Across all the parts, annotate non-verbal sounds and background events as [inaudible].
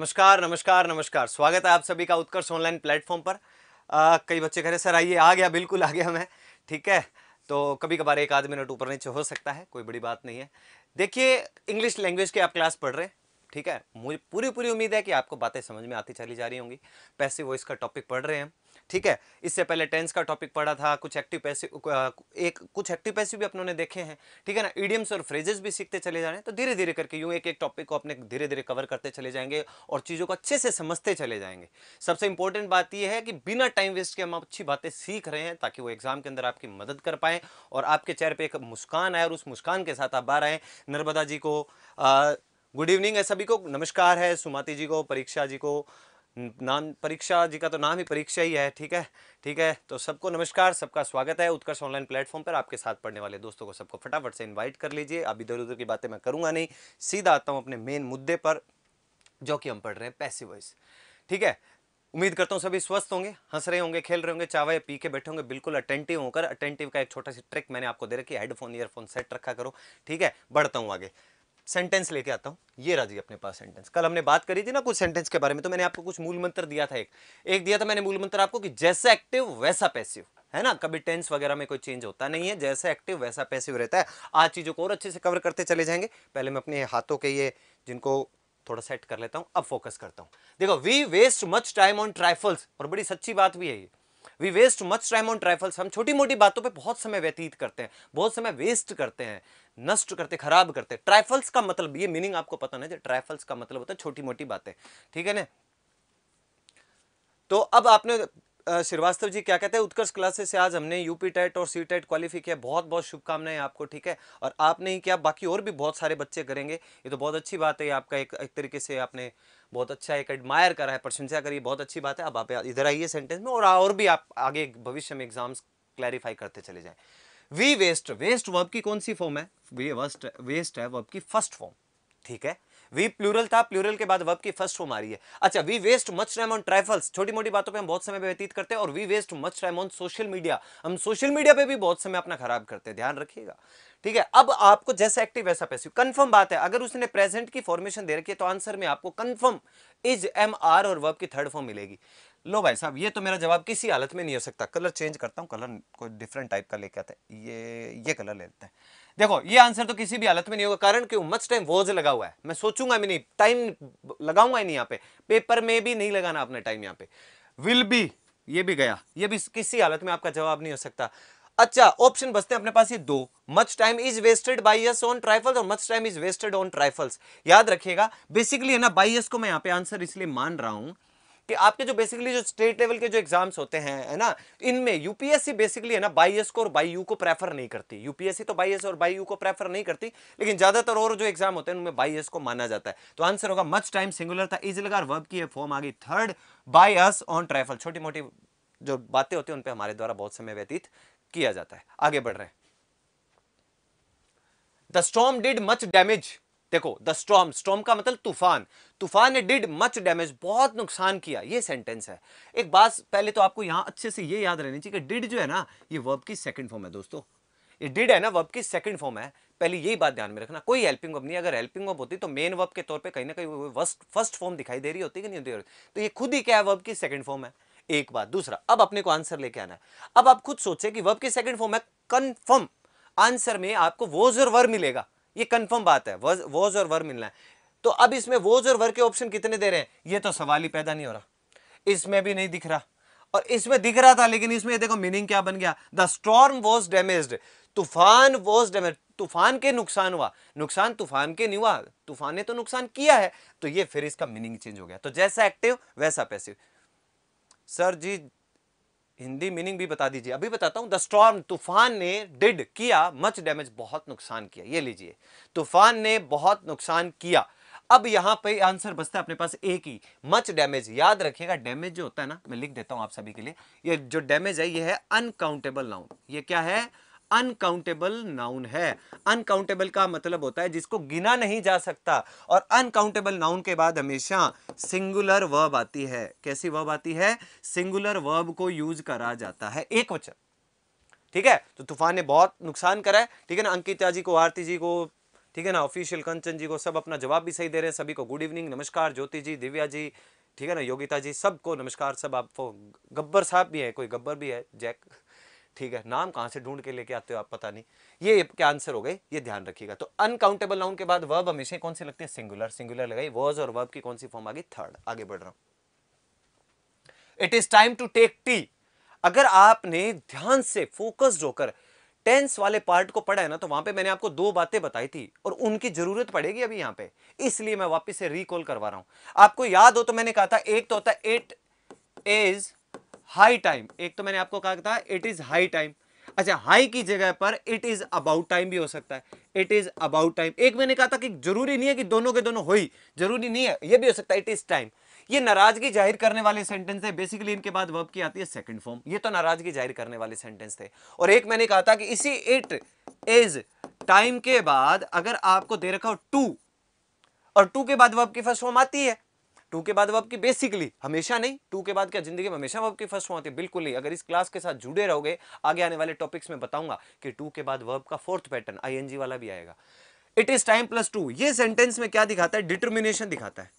नमस्कार नमस्कार नमस्कार स्वागत है आप सभी का उत्कर्ष ऑनलाइन प्लेटफॉर्म पर आ, कई बच्चे कह रहे सर आइए आ गया बिल्कुल आ गया मैं ठीक है तो कभी कभार एक आध मिनट ऊपर नीचे हो सकता है कोई बड़ी बात नहीं है देखिए इंग्लिश लैंग्वेज की आप क्लास पढ़ रहे हैं ठीक है मुझे पूरी पूरी उम्मीद है कि आपको बातें समझ में आती चली जा रही होंगी पैसे वो इसका टॉपिक पढ़ रहे हैं ठीक है इससे पहले टेंस का टॉपिक पढ़ा था कुछ एक्टिव पैसे एक कुछ एक्टिव पैसे भी अपनों ने देखे हैं ठीक है ना इडियम्स और फ्रेजेस भी सीखते चले जा रहे हैं तो धीरे धीरे करके यूँ एक एक टॉपिक को अपने धीरे धीरे कवर करते चले जाएंगे और चीज़ों को अच्छे से समझते चले जाएंगे सबसे इंपॉर्टेंट बात यह है कि बिना टाइम वेस्ट के हम अच्छी बातें सीख रहे हैं ताकि वो एग्जाम के अंदर आपकी मदद कर पाएँ और आपके चेहरे पर एक मुस्कान आए और उस मुस्कान के साथ आप बाहर आए नर्मदा जी को गुड इवनिंग है सभी को नमस्कार है सुमाती जी को परीक्षा जी को नाम परीक्षा जी का तो नाम ही परीक्षा ही है ठीक है ठीक है तो सबको नमस्कार सबका स्वागत है उत्कर्ष ऑनलाइन प्लेटफॉर्म पर आपके साथ पढ़ने वाले दोस्तों को सबको फटाफट से इनवाइट कर लीजिए अब इधर उधर की बातें मैं करूंगा नहीं सीधा आता हूँ अपने मेन मुद्दे पर जो कि हम पढ़ रहे हैं पैसे वॉइस ठीक है उम्मीद करता हूँ सभी स्वस्थ होंगे हंस रहे होंगे खेल रहे होंगे चावे पी के बैठे होंगे बिल्कुल अटेंटिव होकर अटेंटिव का एक छोटा सा ट्रिक मैंने आपको दे रखी है हेडफोन ईयरफोन सेट रखा करो ठीक है बढ़ता हूँ आगे सेंटेंस लेके आता हूँ ये रहा जी अपने पास सेंटेंस कल हमने बात करी थी ना कुछ सेंटेंस के बारे में तो मैंने आपको कुछ मूल मंत्र दिया था एक एक दिया था मैंने मूल मंत्र आपको कि जैसे एक्टिव वैसा पैसिव है ना कभी टेंस वगैरह में कोई चेंज होता नहीं है जैसे एक्टिव वैसा पैसिव रहता है आज चीज़ों को और अच्छे से कवर करते चले जाएंगे पहले मैं अपने हाथों के ये जिनको थोड़ा सेट कर लेता हूँ अब फोकस करता हूँ देखो we waste much time on trifles और बड़ी सच्ची बात भी है ये we waste much time on trifles हम छोटी मोटी बातों पे बहुत समय व्यतीत करते हैं बहुत समय वेस्ट करते हैं नष्ट करते खराब करते हैं ट्राइफल्स का मतलब ये मीनिंग आपको पता नहीं ट्राइफल्स का मतलब होता है छोटी मोटी बातें ठीक है ना तो अब आपने श्रीवास्तव जी क्या कहते हैं उत्कर्ष क्लासेस से आज हमने यूपी टेट और सी टेट क्वालिफी किया बहुत बहुत शुभकामनाएं आपको ठीक है और आपने ही क्या बाकी और भी बहुत सारे बच्चे करेंगे ये तो बहुत अच्छी बात है आपका एक, एक तरीके से आपने बहुत अच्छा एक एडमायर करा है प्रशंसा करी बहुत अच्छी बात है अब आप इधर आइए सेंटेंस में और और भी आप आगे भविष्य में एग्जाम्स क्लैरिफाई करते चले जाएँ वी वेस्ट वेस्ट वर्ब की कौन सी फॉर्म है वी वेस्ट वेस्ट है वर्ब की फर्स्ट फॉर्म ठीक है वी प्लूरल था प्लूरल के बाद वर्ब की फर्स्ट फॉर्म आ रही है अच्छा we waste much time on trifles छोटी मोटी बातों पे हम बहुत समय व्यतीत करते हैं और we waste much time on social media हम सोशल मीडिया पे भी बहुत समय अपना खराब करते हैं ध्यान रखिएगा ठीक है अब आपको जैसा एक्टिव वैसा पैसिव कंफर्म बात है अगर उसने प्रेजेंट की फॉर्मेशन दे रखी है तो आंसर में आपको कंफर्म इज एम आर और वर्ब की थर्ड फॉर्म मिलेगी लो भाई साहब ये तो मेरा जवाब किसी हालत में नहीं हो सकता कलर चेंज करता हूँ कलर कोई डिफरेंट टाइप का लेके आता है ये ये कलर लेते हैं देखो ये आंसर तो किसी भी हालत में नहीं होगा कारण क्यों मच टाइम वॉज लगा हुआ है मैं सोचूंगा भी नहीं टाइम लगाऊंगा ही नहीं यहाँ पे पेपर में भी नहीं लगाना आपने टाइम यहाँ पे विल बी ये भी गया ये भी किसी हालत में आपका जवाब नहीं हो सकता अच्छा ऑप्शन बचते हैं अपने पास ये दो much time is wasted by us on trifles और much time is wasted on trifles याद रखिएगा बेसिकली है ना बाईस को मैं यहाँ पे आंसर इसलिए मान रहा हूं कि आपके जो बेसिकली जो स्टेट लेवल के जो एग्जाम्स होते हैं है ना इनमें यूपीएससी बेसिकली है ना बाई एस को और बाई यू को प्रेफर नहीं करती यूपीएससी तो बाई एस और बाई यू को प्रेफर नहीं करती लेकिन ज्यादातर और जो एग्जाम होते हैं उनमें बाई एस को माना जाता है तो आंसर होगा मच टाइम सिंगुलर था इज लगा वर्ब की फॉर्म आ गई third by us on trifle छोटी मोटी जो बातें होती है उन पर हमारे द्वारा बहुत समय व्यतीत किया जाता है आगे बढ़ रहे हैं the storm did much damage देखो द स्टॉम स्टॉम का मतलब तूफान तूफान ने डिड मच डैमेज बहुत नुकसान किया ये सेंटेंस है एक बात पहले तो आपको यहां अच्छे से ये याद रहनी चाहिए कि डिड जो है ना ये वर्ब की सेकंड फॉर्म है दोस्तों ये डिड है ना वर्ब की सेकंड फॉर्म है पहले यही बात ध्यान में रखना कोई हेल्पिंग वर्ब नहीं अगर हेल्पिंग वर्ब होती तो मेन वर्ब के तौर पर कहीं ना कहीं फर्स्ट फॉर्म दिखाई दे रही होती कि नहीं होती तो ये खुद ही क्या है वर्ब की सेकंड फॉर्म है एक बात दूसरा अब अपने को आंसर लेके आना है अब आप खुद सोचे कि वर्ब की सेकंड फॉर्म है कन्फर्म आंसर में आपको वो जर वर मिलेगा ये कंफर्म बात है वॉज वॉज और वर मिलना है तो अब इसमें वॉज और वर के ऑप्शन कितने दे रहे हैं ये तो सवाल ही पैदा नहीं हो रहा इसमें भी नहीं दिख रहा और इसमें दिख रहा था लेकिन इसमें देखो मीनिंग क्या बन गया द स्टॉर्म वॉज डैमेज्ड तूफान वॉज डैमेज तूफान के नुकसान हुआ नुकसान तूफान के नहीं हुआ तूफान ने तो नुकसान किया है तो ये फिर इसका मीनिंग चेंज हो गया तो जैसा एक्टिव वैसा passive sir ji Hindi meaning भी बता दीजिए अभी बताता हूं द स्टॉर्म तूफान ने डिड किया मच डैमेज बहुत नुकसान किया ये लीजिए तूफान ने बहुत नुकसान किया अब यहां पे आंसर बचता है अपने पास एक ही मच डैमेज याद रखिएगा डैमेज जो होता है ना मैं लिख देता हूं आप सभी के लिए ये जो डैमेज है ये है अनकाउंटेबल नाउन ये क्या है अनकाउंटेबल नाउन है अनकाउंटेबल का मतलब होता है जिसको गिना नहीं जा सकता और अनकाउंटेबल नाउन के बाद हमेशा सिंगुलर वर्ब आती है कैसी वर्ब आती है सिंगुलर वर्ब को यूज करा जाता है एक वचन ठीक है तो तूफान ने बहुत नुकसान करा है ठीक है ना अंकिता जी को आरती जी को ठीक है ना ऑफिशियल कंचन जी को सब अपना जवाब भी सही दे रहे हैं सभी को गुड इवनिंग नमस्कार ज्योति जी दिव्या जी ठीक है ना योगिता जी सबको नमस्कार सब आपको गब्बर साहब भी है कोई गब्बर भी है जैक ठीक है नाम कहाँ से ढूंढ के लेके आते हो आप पता नहीं ये क्या आंसर हो गए ये ध्यान रखिएगा तो अनकाउंटेबल नाउन के बाद वर्ब हमेशा कौन सी लगती है सिंगुलर सिंगुलर लगाई वर्ज और वर्ब की कौन सी फॉर्म आ गई थर्ड आगे बढ़ रहा हूं it is time to take tea अगर आपने ध्यान से फोकस्ड होकर टेंस वाले पार्ट को पढ़ा है ना तो वहां पे मैंने आपको दो बातें बताई थी और उनकी जरूरत पड़ेगी अभी यहां पे इसलिए मैं वापस से रिकॉल करवा रहा हूं आपको याद हो तो मैंने कहा था एक तो होता है इट इज हाई टाइम एक तो मैंने आपको कहा था इट इज़ हाई टाइम अच्छा हाई की जगह पर इट इज़ अबाउट टाइम भी हो सकता है इट इज़ अबाउट टाइम एक मैंने कहा था कि जरूरी नहीं है कि दोनों के दोनों हो ही जरूरी नहीं है ये भी हो सकता है इट इज़ टाइम ये नाराजगी जाहिर करने वाले सेंटेंस है बेसिकली इनके बाद वर्ब की आती है सेकंड फॉर्म ये तो नाराजगी जाहिर करने वाले सेंटेंस थे और एक मैंने कहा था कि इसी इट इज टाइम के बाद अगर आपको दे रखा हो टू और टू के बाद वर्ब की फर्स्ट फॉर्म आती है टू के बाद अब आपकी बेसिकली हमेशा नहीं टू के बाद क्या जिंदगी में हमेशा आपकी फर्स्ट फॉर्म होती है बिल्कुल नहीं अगर इस क्लास के साथ जुड़े रहोगे आगे आने वाले टॉपिक्स में बताऊंगा कि टू के बाद वर्ब का फोर्थ पैटर्न आई वाला भी आएगा it is time plus to ये सेंटेंस में क्या दिखाता है डिटर्मिनेशन दिखाता है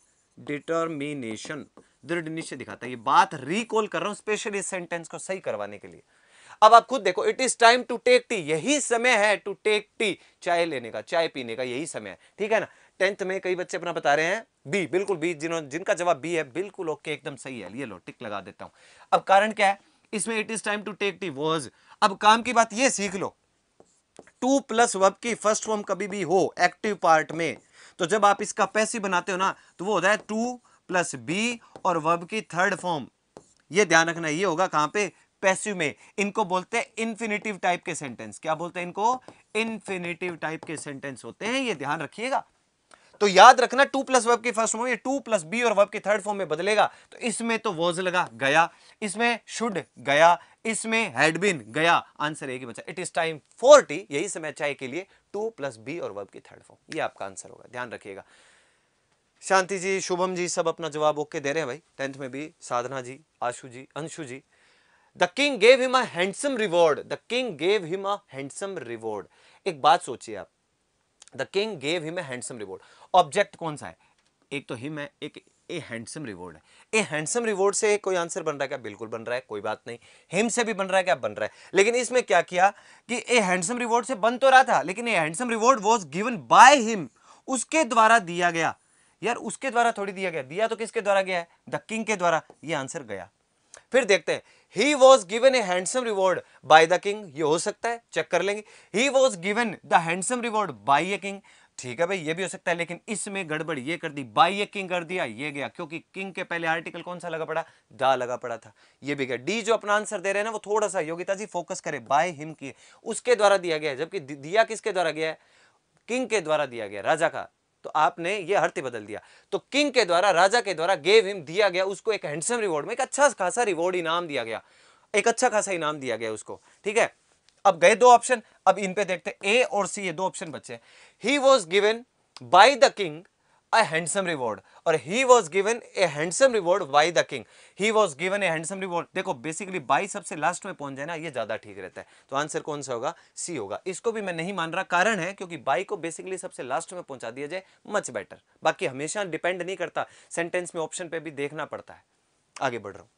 डिटर्मिनेशन दृढ़ निश्चय दिखाता है ये बात रिकॉल कर रहा हूं स्पेशल इस सेंटेंस को सही करवाने के लिए अब आप खुद देखो it is time to take tea यही समय है टू टेक टी चाय लेने का चाय पीने का यही समय है ठीक है ना टेंथ में कई बच्चे अपना बता रहे हैं बी बिल्कुल बी जिन्हों जिनका जवाब बी है बिल्कुल ओके एकदम सही है ये लो टिक लगा देता हूं अब कारण क्या है इसमें it is time to take tea verbs अब काम की बात ये सीख लो टू प्लस वर्ब की फर्स्ट फॉर्म कभी भी हो एक्टिव पार्ट में तो जब आप इसका पैसे बनाते हो ना तो वो होता है टू प्लस बी और वर्ब की थर्ड फॉर्म ये ध्यान रखना ये होगा कहां पे पैसिव में इनको बोलते हैं इन्फिनेटिव टाइप के सेंटेंस क्या बोलते हैं इनको इन्फिनेटिव टाइप के सेंटेंस होते हैं ये ध्यान रखिएगा तो याद रखना टू प्लस वर्ब की फर्स्ट फॉर्म ये टू प्लस बी और वर्ब की थर्ड फॉर्म में बदलेगा तो इसमें तो वॉज लगा गया इसमें शुड गया इसमें हैड बिन गया आंसर एक ही बचा इट इज टाइम फोर्टी यही समय चाहिए के लिए टू प्लस बी और वर्ब की थर्ड फॉर्म ये आपका आंसर होगा ध्यान रखिएगा शांति जी शुभम जी सब अपना जवाब ओके दे रहे हैं भाई टेंथ में भी Sadhana ji Ashu ji Anshu ji the king gave him a handsome reward the king gave him a handsome reward एक बात सोचिए आप the king gave him a handsome reward object कौन सा है एक तो हिम है एक ए हैंडसम रिवॉर्ड है ए हैंडसम रिवॉर्ड से कोई आंसर बन रहा है क्या बिल्कुल बन रहा है कोई बात नहीं हिम से भी बन रहा है क्या बन रहा है लेकिन इसमें क्या किया कि ए हैंडसम रिवॉर्ड से बन तो रहा था लेकिन a handsome reward was given by him उसके द्वारा दिया गया यार उसके द्वारा थोड़ी दिया गया दिया तो किसके द्वारा गया है द किंग के द्वारा ये आंसर गया फिर देखते हैं he was given a handsome reward by the king ये हो सकता है चेक कर लेंगे he was given the handsome reward by a king ठीक है भाई ये भी हो सकता है लेकिन इसमें गड़बड़ ये कर दी बाई ए किंग कर दिया ये गया क्योंकि किंग के पहले आर्टिकल कौन सा लगा पड़ा दा लगा पड़ा था ये भी गया डी जो अपना आंसर दे रहे हैं ना वो थोड़ा सा योगिता जी फोकस करें बाय हिम की उसके द्वारा दिया गया जबकि दिया किसके द्वारा गया है किंग के द्वारा दिया गया राजा का तो आपने ये हर्ति बदल दिया तो किंग के द्वारा राजा के द्वारा गेव हिम दिया गया उसको एक हैंडसम रिवॉर्ड में एक अच्छा खासा रिवॉर्ड इनाम दिया गया एक अच्छा खासा इनाम दिया गया उसको ठीक है अब गए दो ऑप्शन अब इन पे देखते ए और सी ये दो ऑप्शन बचे he was given by the king a handsome reward or he was given a handsome reward by the king he was given a handsome देखो basically by सबसे लास्ट में पहुंच जाए ना ये ज़्यादा ठीक रहता है तो आंसर कौन सा होगा सी होगा इसको भी मैं नहीं मान रहा कारण है क्योंकि बाई को बेसिकली सबसे लास्ट में पहुंचा दिया जाए मच बेटर बाकी हमेशा डिपेंड नहीं करता सेंटेंस में ऑप्शन पे भी देखना पड़ता है आगे बढ़ रहा हूं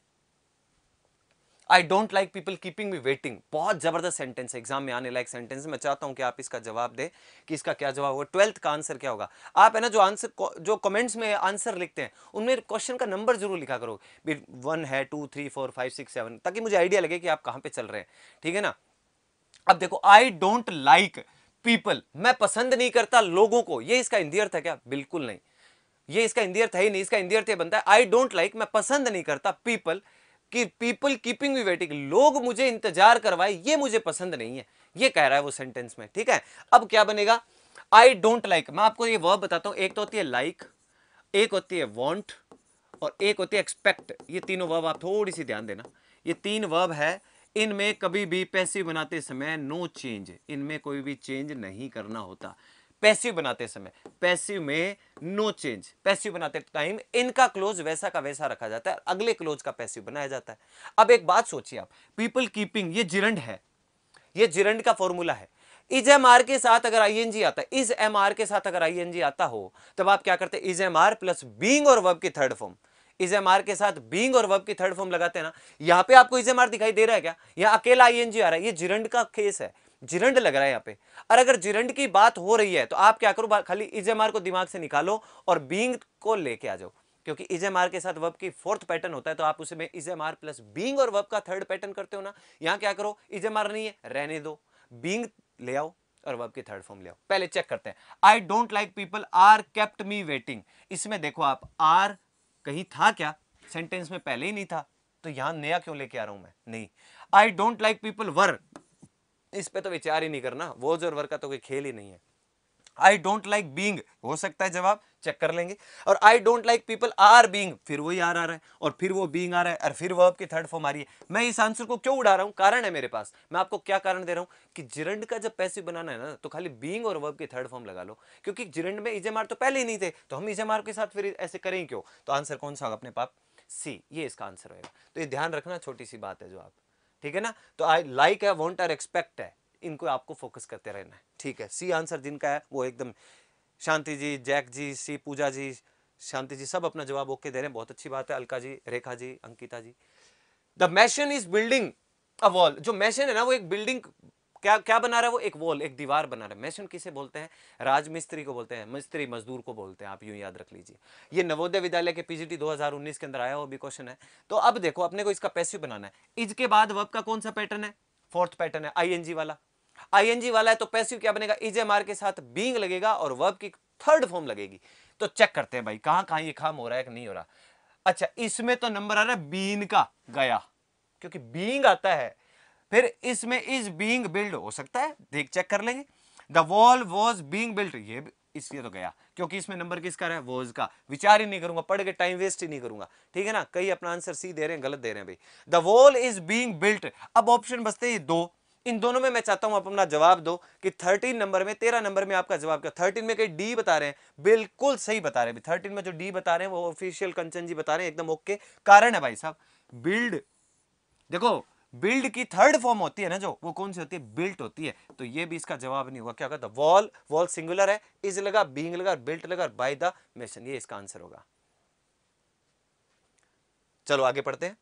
I don't like people keeping me waiting बहुत ज़बरदस्त सेंटेंस है एग्जाम में आने लायक सेंटेंस मैं चाहता हूं कि आप इसका जवाब दें कि इसका क्या जवाब होगा ट्वेल्थ का आंसर क्या होगा आप है ना जो आंसर जो कमेंट्स में आंसर लिखते हैं उनमें क्वेश्चन का नंबर जरूर लिखा करो वन है two three four five six seven ताकि मुझे आइडिया लगे कि आप कहां पर चल रहे हैं ठीक है ना अब देखो आई डोंट लाइक पीपल मैं पसंद नहीं करता लोगों को ये इसका हिंदी अर्थ है क्या बिल्कुल नहीं ये इसका हिंदी अर्थ है ही नहीं इसका हिंदी अर्थ ये बनता है आई डोंट लाइक मैं पसंद नहीं करता पीपल कि पीपल कीपिंग वी वेटिंग लोग मुझे इंतजार करवाए ये मुझे पसंद नहीं है ये कह रहा है वो सेंटेंस में ठीक है अब क्या बनेगा आई डोंट लाइक मैं आपको ये वर्ब बताता हूँ एक तो होती है लाइक like, एक होती है वॉन्ट और एक होती है एक्सपेक्ट ये तीनों वर्ब आप थोड़ी सी ध्यान देना ये तीन वर्ब है इनमें कभी भी पैसे बनाते समय नो चेंज इनमें कोई भी चेंज नहीं करना होता पैसिव बनाते समय पैसिव में नो चेंज पैसिव बनाते टाइम इनका क्लोज वैसा का वैसा रखा जाता है अगले क्लोज का पैसिव बनाया जाता है अब एक बात सोचिए आप पीपल कीपिंग ये जिरंड है ये जिरंड का फॉर्मूला है इज एम आर के साथ अगर आई एन जी आता है इज एम आर के साथ अगर आई एन जी आता हो तब आप क्या करते हैं is am are plus being और वर्ब की third form is am are के साथ बींग और वर्ब की थर्ड फॉर्म लगाते हैं ना यहाँ पे आपको इज एम आर दिखाई दे रहा है क्या यहाँ अकेला आई एन जी आ रहा है ये जिरंड का केस है जिरंड लग रहा है यहाँ पे और अगर जिरंड की बात हो रही है तो आप क्या करो खाली इजेमार को दिमाग से निकालो और बींग को लेके आ जाओ क्योंकि इजेमार के साथ वर्ब की फोर्थ पैटर्न होता है तो आप उसमें इजेमार प्लस बींग और वर्ब का थर्ड पैटर्न करते हो ना यहाँ क्या करो इजेमार नहीं है रहने दो बींग ले आओ और वर्ब की थर्ड फॉर्म ले आओ पहले चेक करते हैं I don't like people are kept me waiting इसमें देखो आप आर कहीं था क्या सेंटेंस में पहले ही नहीं था तो यहां नया क्यों लेके आ रहा हूं मैं नहीं I don't like people were इस पे तो विचार ही नहीं करना वो ऑब्जर्वर का तो कोई खेल ही नहीं है आई डोंट लाइक बींग हो सकता है जवाब चेक कर लेंगे और I don't like people are being फिर वही आर आ रहा है और फिर वो बींग आ रहा है और फिर वर्ब की थर्ड फॉर्म आ रही है मैं इस आंसर को क्यों उड़ा रहा हूँ कारण है मेरे पास मैं आपको क्या कारण दे रहा हूँ कि जिरंड का जब पैसे बनाना है ना तो खाली बींग और वर्ब की थर्ड फॉर्म लगा लो क्योंकि जिरंड में इजेमार तो पहले ही नहीं थे तो हम इजेमार के साथ फिर ऐसे करें क्यों तो आंसर कौन सा होगा अपने पाप सी ये इसका आंसर होगा तो ये ध्यान रखना छोटी सी बात है जो आप ठीक है ना तो आई लाइक है वॉन्ट आर एक्सपेक्ट है इनको आपको फोकस करते रहना है ठीक है सी आंसर जिनका है वो एकदम शांति जी जैक जी सी पूजा जी शांति जी सब अपना जवाब ओके दे रहे हैं बहुत अच्छी बात है Alka ji Rekha ji Ankita ji the mason is building a wall जो मैशन है ना वो एक बिल्डिंग क्या क्या बना रहा है वो एक वॉल एक दीवार बना रहा है मैसन किसे बोलते हैं राजमिस्त्री को बोलते हैं मिस्त्री मजदूर को बोलते हैं आप यूं याद रख लीजिए ये नवोदय विद्यालय के पीजीटी 2019 के अंदर आया वो भी क्वेश्चन है तो अब देखो अपने को इसका पैसिव बनाना है इज के बाद वर्ब का कौन सा पैटर्न है फोर्थ पैटर्न है आई वाला आई वाला है तो पैसिव क्या बनेगा इज एम के साथ बींग लगेगा और वर्ब की थर्ड फॉर्म लगेगी तो चेक करते हैं भाई कहाँ कहाँ ये काम हो रहा है कि नहीं हो रहा अच्छा इसमें तो नंबर आ रहा है बीन का गया क्योंकि बींग आता है फिर इसमें इज बींग बिल्ड हो सकता है देख चेक कर लेंगे the wall was being build ये इसलिए तो गया क्योंकि इसमें नंबर किसका रहा वॉज का विचार ही नहीं करूंगा पढ़ के टाइम वेस्ट ही नहीं करूंगा ठीक है ना कई अपना आंसर सी दे रहे हैं गलत दे रहे हैं भाई the wall is being built अब ऑप्शन बचते हैं दो इन दोनों में मैं चाहता हूं आप अपना जवाब दो कि 13 नंबर में 13 नंबर में आपका जवाब क्या 13 में कहीं डी बता रहे हैं बिल्कुल सही बता रहे हैं 13 में जो डी बता रहे हैं वो ऑफिशियल कंचन जी बता रहे हैं एकदम ओके कारण है भाई साहब बिल्ड देखो बिल्ड की थर्ड फॉर्म होती है ना जो वो कौन सी होती है बिल्ट होती है तो ये भी इसका जवाब नहीं हुआ क्या होगा वॉल वॉल सिंगुलर है इज लगा बींग लगा बिल्ट लगा बाय द मेशन ये इसका आंसर होगा चलो आगे पढ़ते हैं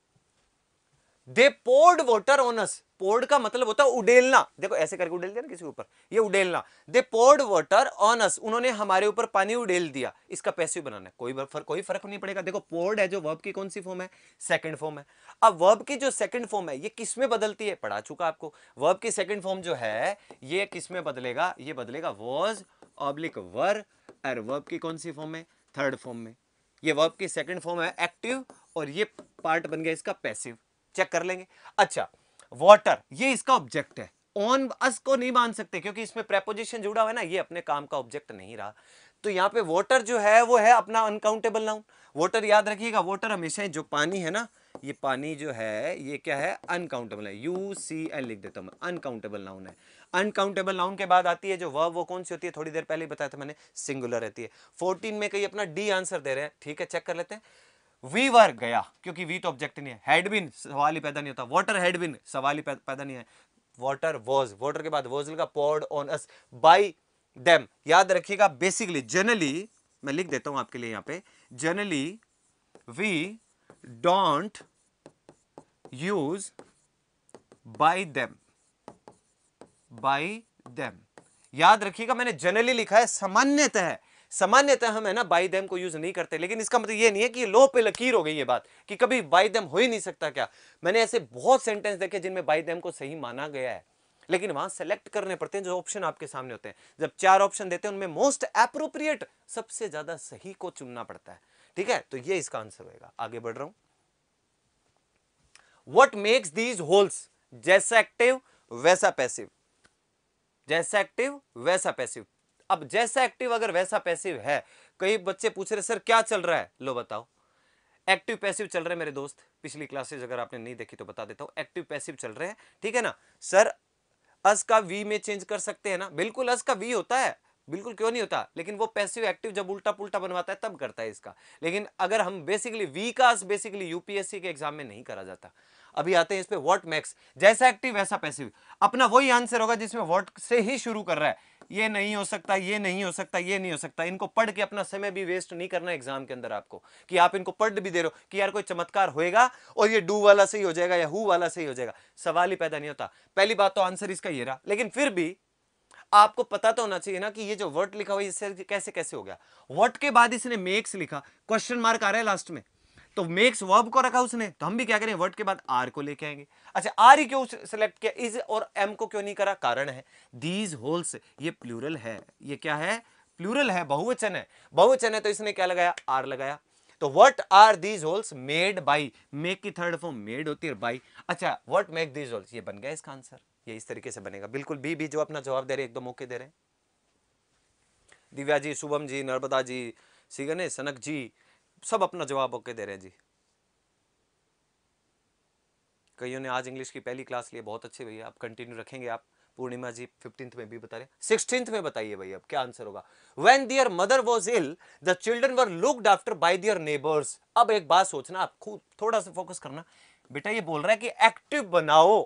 they poured water on us poured का मतलब होता है उडेलना देखो ऐसे करके उडेल दिया ना किसी ऊपर ये उडेलना they poured water on us उन्होंने हमारे ऊपर पानी उडेल दिया इसका पैसिव बनाना है कोई फर, कोई फर्क नहीं पड़ेगा देखो पोर्ड है जो वर्ब की कौन सी फॉर्म है सेकंड फॉर्म है अब वर्ब की जो सेकंड फॉर्म है ये किस में बदलती है पढ़ा चुका आपको वर्ब की सेकंड फॉर्म जो है ये किस में बदलेगा ये बदलेगा वॉज ऑब्लिक वर और वर्ब की कौन सी फॉर्म है थर्ड फॉर्म में ये वर्ब की सेकंड फॉर्म है एक्टिव और ये पार्ट बन गया इसका पैसिव चेक कर लेंगे अच्छा वाटर ये इसका ऑब्जेक्ट है ऑन अस को नहीं मान सकते क्योंकि इसमें प्रेपोजिशन जुड़ा हुआ है ना ये अपने काम का ऑब्जेक्ट नहीं रहा तो यहाँ पे वाटर जो है वो है अपना अनकाउंटेबल नाउन वाटर याद रखिएगा वाटर हमेशा जो पानी है ना ये पानी जो है ये क्या है अनकाउंटेबल है यू सी एल लिख देता हूँ अनकाउंटेबल नाउन है अनकाउंटेबल नाउन के बाद आती है जो वर्ब वो कौन सी होती है थोड़ी देर पहले बताया था मैंने सिंगुलर रहती है फोर्टीन में कहीं अपना डी आंसर दे रहे हैं ठीक है चेक कर लेते हैं वी वर गया क्योंकि वी तो ऑब्जेक्ट नहीं है हेडबिन सवाल ही पैदा नहीं होता वाटर हेडबिन सवाल ही पैदा नहीं है वाटर वॉज वॉटर के बाद वॉज का poured on us by them याद रखिएगा बेसिकली जनरली मैं लिख देता हूं आपके लिए यहां पे generally we don't use by them by them याद रखिएगा मैंने जनरली लिखा है सामान्यतः सामान्यतः हम है ना बाई देम को यूज नहीं करते लेकिन इसका मतलब ये नहीं है कि लोह पे लकीर हो गई ये बात कि कभी बाई देम हो ही नहीं सकता क्या मैंने ऐसे बहुत सेंटेंस देखे जिनमें बाई देम को सही माना गया है लेकिन वहां सेलेक्ट करने पड़ते हैं जो ऑप्शन आपके सामने होते हैं जब चार ऑप्शन देते हैं उनमें मोस्ट अप्रोप्रिएट सबसे ज्यादा सही को चुनना पड़ता है ठीक है तो ये इसका आंसर होगा आगे बढ़ रहा हूं वट मेक्स दीज होल्स जैसा एक्टिव वैसा पैसिव जैसा एक्टिव वैसा पैसिव अब जैसा एक्टिव अगर वैसा पैसिव है कई बच्चे पूछ रहे सर क्या चल रहा है लो बताओ एक्टिव पैसिव चल रहे हैं मेरे दोस्त पिछली क्लासेज अगर आपने नहीं देखी तो बता देता हूँ एक्टिव पैसिव चल रहे हैं ठीक है ना सर अस का वी में चेंज कर सकते हैं ना बिल्कुल अस का वी होता है बिल्कुल क्यों नहीं होता लेकिन वो पैसिव एक्टिव जब उल्टा पुल्टा बनवाता है तब करता है इसका लेकिन अगर हम बेसिकली वी का अस बेसिकली यूपीएससी के एग्जाम में नहीं करा जाता अभी आते हैं इस पर वॉट मैक्स जैसा एक्टिव वैसा पैसिव अपना वही आंसर होगा जिसमें वॉट से ही शुरू कर रहा है ये नहीं हो सकता ये नहीं हो सकता ये नहीं हो सकता इनको पढ़ के अपना समय भी वेस्ट नहीं करना एग्जाम के अंदर आपको कि आप इनको पढ़ भी दे रहे हो कि यार कोई चमत्कार होएगा और ये डू वाला सही हो जाएगा या हु वाला सही हो जाएगा सवाल ही पैदा नहीं होता पहली बात तो आंसर इसका ये रहा लेकिन फिर भी आपको पता तो होना चाहिए ना कि ये जो वर्ड लिखा हुआ इससे कैसे कैसे हो गया वर्ड के बाद इसने मेक्स लिखा क्वेश्चन मार्क आ रहा है लास्ट में तो मेक्स वर्ब को रखा उसने तो हम भी क्या करें वर्ड के बाद आर को लेके आएंगे अच्छा आर ही क्यों सेलेक्ट किया इज और एम को क्यों नहीं करा कारण है दीज होल्स ये प्लूरल है ये क्या है प्लूरल है बहुवचन है बहुवचन है तो इसने क्या लगाया आर लगाया तो what are these holes made by make की थर्ड फॉर्म मेड होती है बाई अच्छा वट मेक दीज होल्स ये बन गया इसका आंसर ये इस तरीके से बनेगा बिल्कुल बी बी जो अपना जवाब दे रहे एक दो मौके दे रहे दिव्या जी शुभम जी नर्मदा जी सिगने सनक जी सब अपना जवाब ओके दे रहे हैं जी कईयों ने आज इंग्लिश की पहली क्लास लिए बहुत अच्छे भैया आप कंटिन्यू रखेंगे आप पूर्णिमा जी फिफ्टींथ में भी बता रहे सिक्सटीन में बताइए भाई अब क्या आंसर होगा when their mother was ill the children were looked after by their neighbours अब एक बात सोचना आप खुद थोड़ा सा फोकस करना बेटा ये बोल रहा है कि एक्टिव बनाओ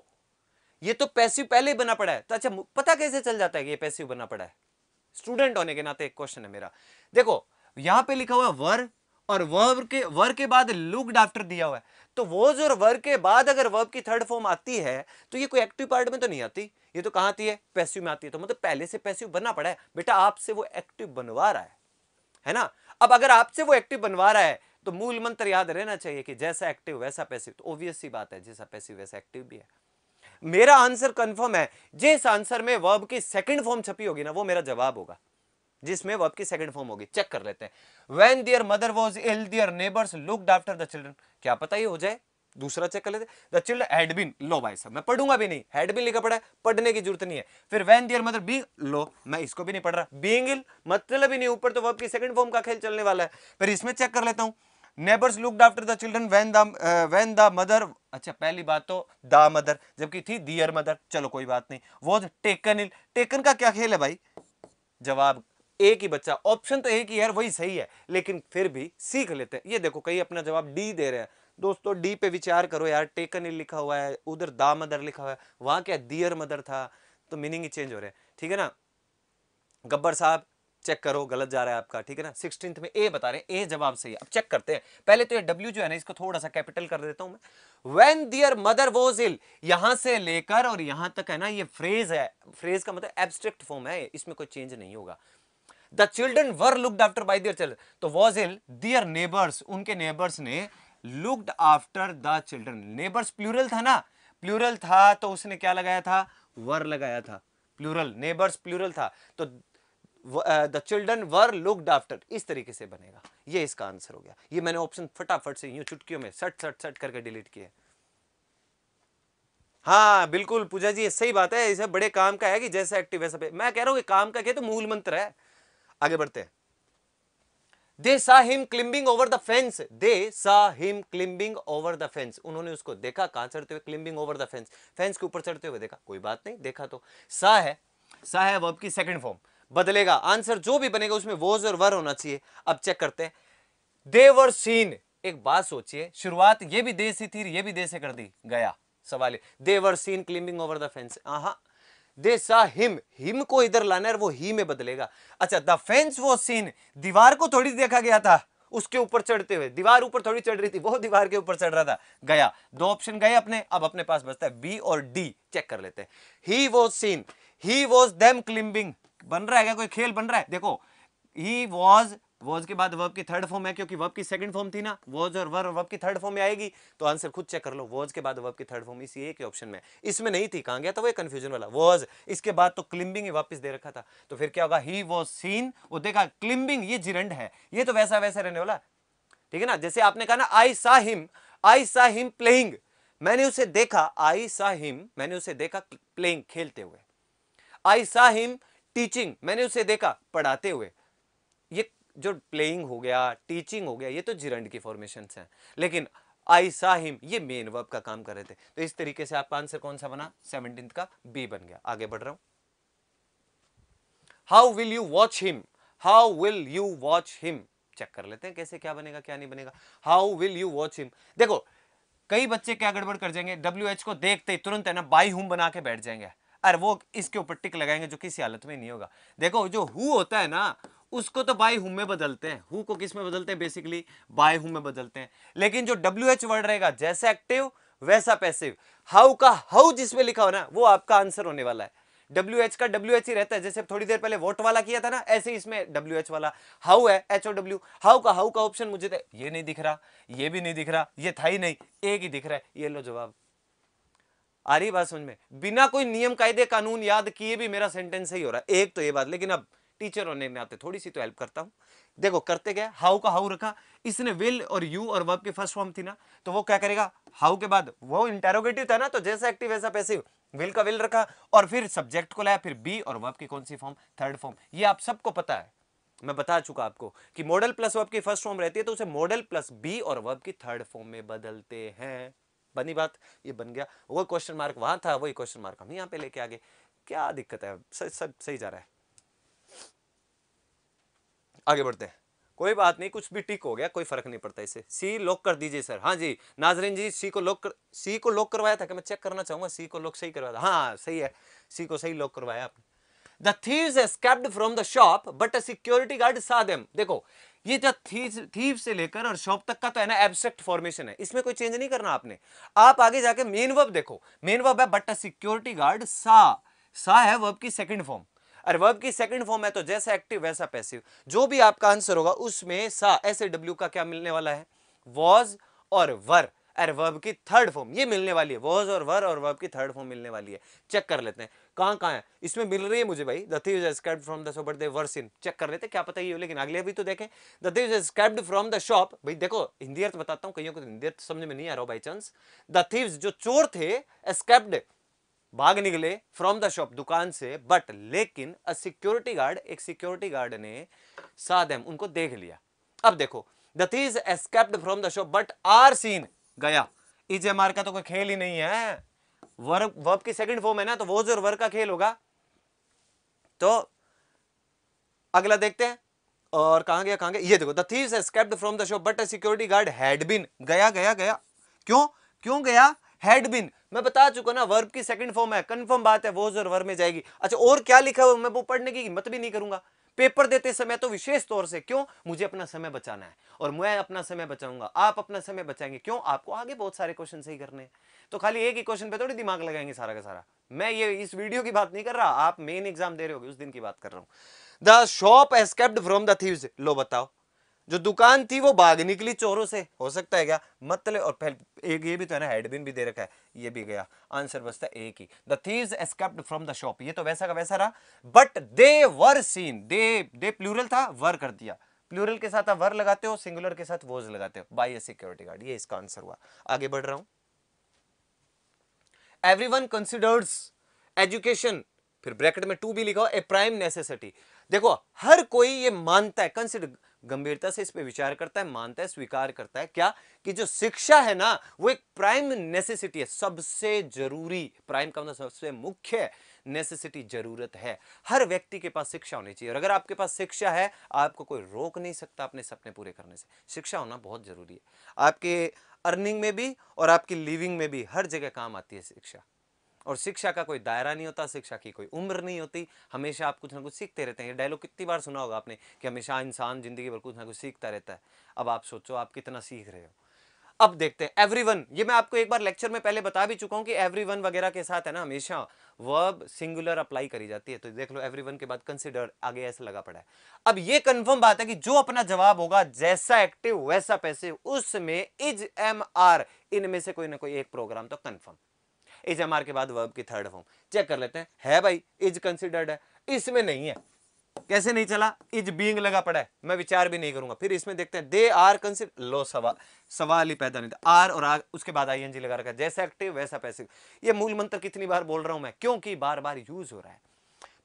ये तो पैसिव पहले ही बना पड़ा है तो अच्छा पता कैसे चल जाता है कि ये पैसिव बना पड़ा है स्टूडेंट होने के नाते एक क्वेश्चन है मेरा देखो यहां पे लिखा हुआ वर और वर्ब के वर्ब के बाद लुकड आफ्टर दिया हुआ है तो वोज और वर्ब के बाद अगर वर्ब की थर्ड फॉर्म आती है तो ये कोई एक्टिव पार्ट में तो नहीं आती ये तो कहाँ आती है पैसिव में आती है तो मतलब पहले से पैसिव बनना पड़ा है बेटा आपसे वो एक्टिव बनवा रहा है है ना अब अगर आपसे वो एक्टिव बनवा रहा है तो मूल मंत्र याद रहना चाहिए कि जैसा एक्टिव वैसा पैसिव तो ऑब्वियस ही बात है जैसा पैसिव वैसा एक्टिव भी है मेरा आंसर कंफर्म है जिस आंसर में वर्ब की सेकंड फॉर्म छपी होगी ना वो मेरा जवाब होगा जिसमें वर्ब की सेकंड फॉर्म होगी चेक कर लेते हैं when their mother was ill their neighbours looked after the children क्या पता ये हो जाए दूसरा चेक कर लेते द चिल्ड्रन हैड बीन लो भाई साहब मैं पढ़ूंगा भी नहीं हैड बीन लिखा पड़ा है पढ़ने की जरूरत नहीं है फिर वैन दियर मदर बी लो मैं इसको भी नहीं पढ़ रहा बींग इल मतलब भी नहीं ऊपर तो वर्ब की सेकंड फॉर्म का खेल चलने वाला है फिर इसमें चेक कर लेता हूँ neighbours looked after the children when the when the mother अच्छा पहली बात तो द मदर जबकि थी दियर मदर चलो कोई बात नहीं वॉज टेकन इल टेकन का क्या खेल है भाई जवाब एक ही बच्चा ऑप्शन तो एक ही यार वही सही है लेकिन फिर भी सीख लेते हैं ये देखो कहीं अपना जवाब डी दे रहे हैं दोस्तों डी पे विचार करो यार टेकन ही लिखा हुआ है उधर दा मदर लिखा हुआ है वहां क्या दियर मदर था तो मीनिंग ही चेंज हो रहे हैं ठीक है ना गब्बर साहब चेक करो गलत जा रहा है आपका ठीक है ना सिक्सटीन में ए बता रहे हैं ए जवाब सही है अब चेक करते हैं पहले तो ये डब्ल्यू जो है ना इसको थोड़ा सा कैपिटल कर देता हूं मैं when their mother was ill यहां से लेकर और यहां तक है ना ये फ्रेज है फ्रेज का मतलब एब्स्ट्रेक्ट फॉर्म है इसमें कोई चेंज नहीं होगा the children were looked after by their children तो वॉज इल दियर नेबर्स उनके नेबर्स ने looked after the children neighbours plural था ना प्लूरल था तो उसने क्या लगाया था वर लगाया था प्लूरल नेबर्स प्लूरल था तो the children were looked after इस तरीके से बनेगा ये इसका आंसर हो गया ये मैंने ऑप्शन फटाफट से यूं चुटकियों में सट सट सट करके डिलीट किए हाँ बिल्कुल पूजा जी सही बात है इसे बड़े काम का है कि जैसे एक्टिव वैसा मैं कह रहा हूँ कि काम का क्या तो मूल मंत्र है आगे बढ़ते हैं they saw him climbing over the fence they saw him climbing over the fence उन्होंने उसको देखा कहां चढ़ते हुए climbing over the fence fence के ऊपर चढ़ते हुए देखा कोई बात नहीं देखा तो सा है सा है वर्ब की सेकंड फॉर्म बदलेगा आंसर जो भी बनेगा उसमें वोज और वर होना चाहिए अब चेक करते हैं दे वर सीन एक बात सोचिए शुरुआत ये भी दे से थी ये भी दे से कर दी गया सवाल है they were seen climbing over the fence हाँ दे सा हिम हिम को इधर लाना है वो ही में बदलेगा अच्छा द फेंस वो सीन दीवार को थोड़ी देखा गया था उसके ऊपर चढ़ते हुए दीवार ऊपर थोड़ी चढ़ रही थी वो दीवार के ऊपर चढ़ रहा था गया दो ऑप्शन गए अपने अब अपने पास बचता है बी और डी चेक कर लेते हैं he was seen he was them climbing बन रहा है क्या कोई खेल बन रहा है देखो ही वॉज वॉज के बाद वर्ब की थर्ड फॉर्म है क्योंकि वर्ब की सेकंड फॉर्म थी ना वॉज और वर्ब वर्ब की थर्ड फॉर्म में आएगी तो आंसर खुद चेक कर लो वॉज के बाद वर्ब की थर्ड फॉर्म इसी एक ऑप्शन में इसमें नहीं थी कहां गया था वो कंफ्यूजन वाला वॉज इसके बाद तो क्लिंबिंग ही वापस दे रखा था तो फिर क्या होगा ही वॉज सीन वो देखा क्लिंबिंग ये जिरंड है ये तो वैसा वैसा रहने वाला ठीक है ना जैसे आपने कहा ना आई सा हिम आई सा हिम प्लेइंग मैंने उसे देखा आई सा हिम मैंने उसे देखा प्लेइंग खेलते हुए आई सा हिम टीचिंग मैंने उसे देखा पढ़ाते हुए जो प्लेइंग हो गया टीचिंग हो गया ये तो जिरंड की फॉर्मेशन हैं लेकिन आई साहिम ये मेन वर्ब का काम कर रहे थे तो इस तरीके से आपका आंसर कौन सा बना सेवनटीन का बी बन गया आगे बढ़ रहा हूं how will you watch him how will you watch him check कर लेते हैं कैसे क्या बनेगा क्या नहीं बनेगा how will you watch him देखो कई बच्चे क्या गड़बड़ कर जाएंगे डब्ल्यू एच को देखते ही तुरंत है ना बाई हुम बना के बैठ जाएंगे अरे वो इसके ऊपर टिक लगाएंगे जो किसी हालत में नहीं होगा देखो जो हु होता है ना उसको तो बाय हुम में बदलते हैं हु को किस में बदलते हैं बेसिकली बाय हुम में बदलते हैं लेकिन जो डब्ल्यू एच वर्ड रहेगा जैसे एक्टिव वैसा पैसिव हाउ का हाउ जिसमें लिखा हो ना वो आपका आंसर होने वाला है डब्ल्यू एच का डब्ल्यू एच ही रहता है जैसे थोड़ी देर पहले वोट वाला किया था ना ऐसे ही इसमें डब्ल्यू एच वाला हाउ है एच ओ डब्ल्यू हाउ का हाउ का ऑप्शन मुझे ये नहीं दिख रहा ये भी नहीं दिख रहा ये था ही नहीं एक ही दिख रहा है ये लो जवाब आ रही बात समझ में बिना कोई नियम कायदे कानून याद किए भी मेरा सेंटेंस सही हो रहा है एक तो ये बात लेकिन अब टीचर होने के नाते थोड़ी सी तो हेल्प करता हूँ देखो करते गया हाउ का हाउ रखा इसने विल और यू और वर्ब की फर्स्ट फॉर्म थी ना तो वो क्या करेगा हाउ के बाद वो इंटेरोगेटिव था ना तो जैसा एक्टिव वैसा पैसिव विल का विल रखा और फिर सब्जेक्ट को लाया फिर बी और वर्ब की कौन सी फॉर्म थर्ड फॉर्म ये आप सबको पता है मैं बता चुका आपको कि मॉडल प्लस वर्ब की फर्स्ट फॉर्म रहती है तो उसे मॉडल प्लस बी और वर्ब की थर्ड फॉर्म में बदलते हैं बनी बात ये बन गया वो क्वेश्चन मार्क वहां था वही क्वेश्चन मार्क हम यहाँ पे लेके आगे क्या दिक्कत है सब सही जा रहा है आगे बढ़ते हैं कोई बात नहीं कुछ भी टिक हो गया कोई फर्क नहीं पड़ता इसे सी लॉक कर दीजिए सर हाँ जी नाजरीन जी सी को लॉक कर सी को लॉक करवाया था कि मैं चेक करना चाहूंगा सी को लॉक सही करवाया था हाँ सही है सी को सही लॉक करवाया आपने the thieves escaped from the shop but a security guard saw them देखो ये जो थीव से लेकर और शॉप तक का तो है ना एब्स्ट्रैक्ट फॉर्मेशन है इसमें कोई चेंज नहीं करना आपने आप आगे जाके मेन वर्ब देखो मेन वर्ब है but a security guard saw saw है वर्ब की सेकंड फॉर्म और वर्ब की सेकंड फॉर्म है तो जैसा एक्टिव वैसा पैसिव जो भी आपका आंसर होगा उसमें सा एस ए डब्ल्यू का क्या मिलने वाला है वॉज और वर और वर्ब की थर्ड फॉर्म ये मिलने वाली है वॉज और वर और वर्ब की थर्ड फॉर्म मिलने वाली है चेक कर लेते हैं कहाँ कहाँ है इसमें मिल रही है मुझे भाई the thing is scrapped from the shop but they were seen check कर लेते हैं क्या पता ये लेकिन अगले भी तो देखें the thing is scrapped from the shop भाई देखो हिंदी अर्थ बताता हूँ कईयों को तो हिंदी अर्थ समझ में नहीं आ रहा बाई चांस द थीव्स जो चोर थे स्क्रैप्ड भाग निकले फ्रॉम द शॉप दुकान से बट लेकिन अ सिक्योरिटी गार्ड एक सिक्योरिटी गार्ड ने सादम उनको देख लिया अब देखो the thieves escaped from the shop but are seen गया इज e एम का तो कोई खेल ही नहीं है वर्ब वर्ब की सेकंड फॉर्म है ना तो वो जो वर्ब का खेल होगा तो अगला देखते हैं और कहा गया कहा गया ये देखो the thieves escaped from the shop but a security guard had been गया गया गया क्यों क्यों गया हैड बिन मैं बता चुका ना वर्ब की सेकंड फॉर्म है कंफर्म बात है वो और वर्ब में जाएगी अच्छा और क्या लिखा हुआ मैं वो पढ़ने की हिम्मत भी नहीं करूंगा पेपर देते समय तो विशेष तौर से क्यों मुझे अपना समय बचाना है और मैं अपना समय बचाऊंगा आप अपना समय बचाएंगे क्यों आपको आगे बहुत सारे क्वेश्चन सही करने तो खाली एक ही क्वेश्चन पे थोड़ी दिमाग लगाएंगे सारा का सारा मैं ये इस वीडियो की बात नहीं कर रहा आप मेन एग्जाम दे रहे हो उस दिन की बात कर रहा हूँ the shop escaped from the thieves लो बताओ जो दुकान थी वो भाग निकली चोरों से हो सकता है क्या मतलब और एक ये भी तो है ना हेडबिन भी दे रखा है ये भी गया आंसर बचता है एक ही the thieves escaped from the shop ये तो वैसा का वैसा रहा but they were seen they they plural था वर कर दिया प्लूरल के साथ आप वर लगाते हो सिंगुलर के साथ वोज लगाते हो बाई ए सिक्योरिटी गार्ड ये इसका आंसर हुआ आगे बढ़ रहा हूं एवरी वन एजुकेशन फिर ब्रैकेट में टू भी लिखा हो ए प्राइम नेसेसिटी देखो हर कोई ये मानता है कंसिडर गंभीरता से इस पे विचार करता है मानता है स्वीकार करता है क्या कि जो शिक्षा है ना वो एक प्राइम नेसेसिटी है सबसे जरूरी प्राइम का मतलब सबसे मुख्य नेसेसिटी जरूरत है हर व्यक्ति के पास शिक्षा होनी चाहिए और अगर आपके पास शिक्षा है आपको कोई रोक नहीं सकता अपने सपने पूरे करने से शिक्षा होना बहुत जरूरी है आपके अर्निंग में भी और आपकी लिविंग में भी हर जगह काम आती है शिक्षा और शिक्षा का कोई दायरा नहीं होता शिक्षा की कोई उम्र नहीं होती हमेशा आप कुछ ना कुछ सीखते रहते हैं ये डायलॉग कितनी बार सुना होगा आपने कि हमेशा इंसान ज़िंदगी भर कुछ ना कुछ सीखता रहता है अब आप सोचो आप कितना सीख रहे हो अब देखते हैं एवरीवन ये मैं आपको एक बार लेक्चर में पहले बता भी चुका हूँ कि एवरीवन वगैरह के साथ है ना हमेशा वर्ब सिंगुलर अप्लाई करी जाती है तो देख लो एवरीवन के बाद कंसिडर आगे ऐसा लगा पड़ा है अब ये कंफर्म बात है कि जो अपना जवाब होगा जैसा एक्टिव वैसा पैसे उसमें इज एम आर इनमें से कोई ना कोई एक प्रोग्राम तो कन्फर्म इज एम आर के बाद वर्ब की थर्ड फॉर्म चेक कर लेते हैं है भाई इज कंसिडर्ड है इसमें नहीं है कैसे नहीं चला इज बींग लगा पड़ा है मैं विचार भी नहीं करूंगा फिर इसमें देखते हैं दे आर कंसिडर लो सवाल सवाल ही पैदा नहीं था आर और आग उसके बाद आई लगा रखा है जैसा एक्टिव वैसा पैसिव ये मूल मंत्र कितनी बार बोल रहा हूं मैं क्योंकि बार बार यूज हो रहा है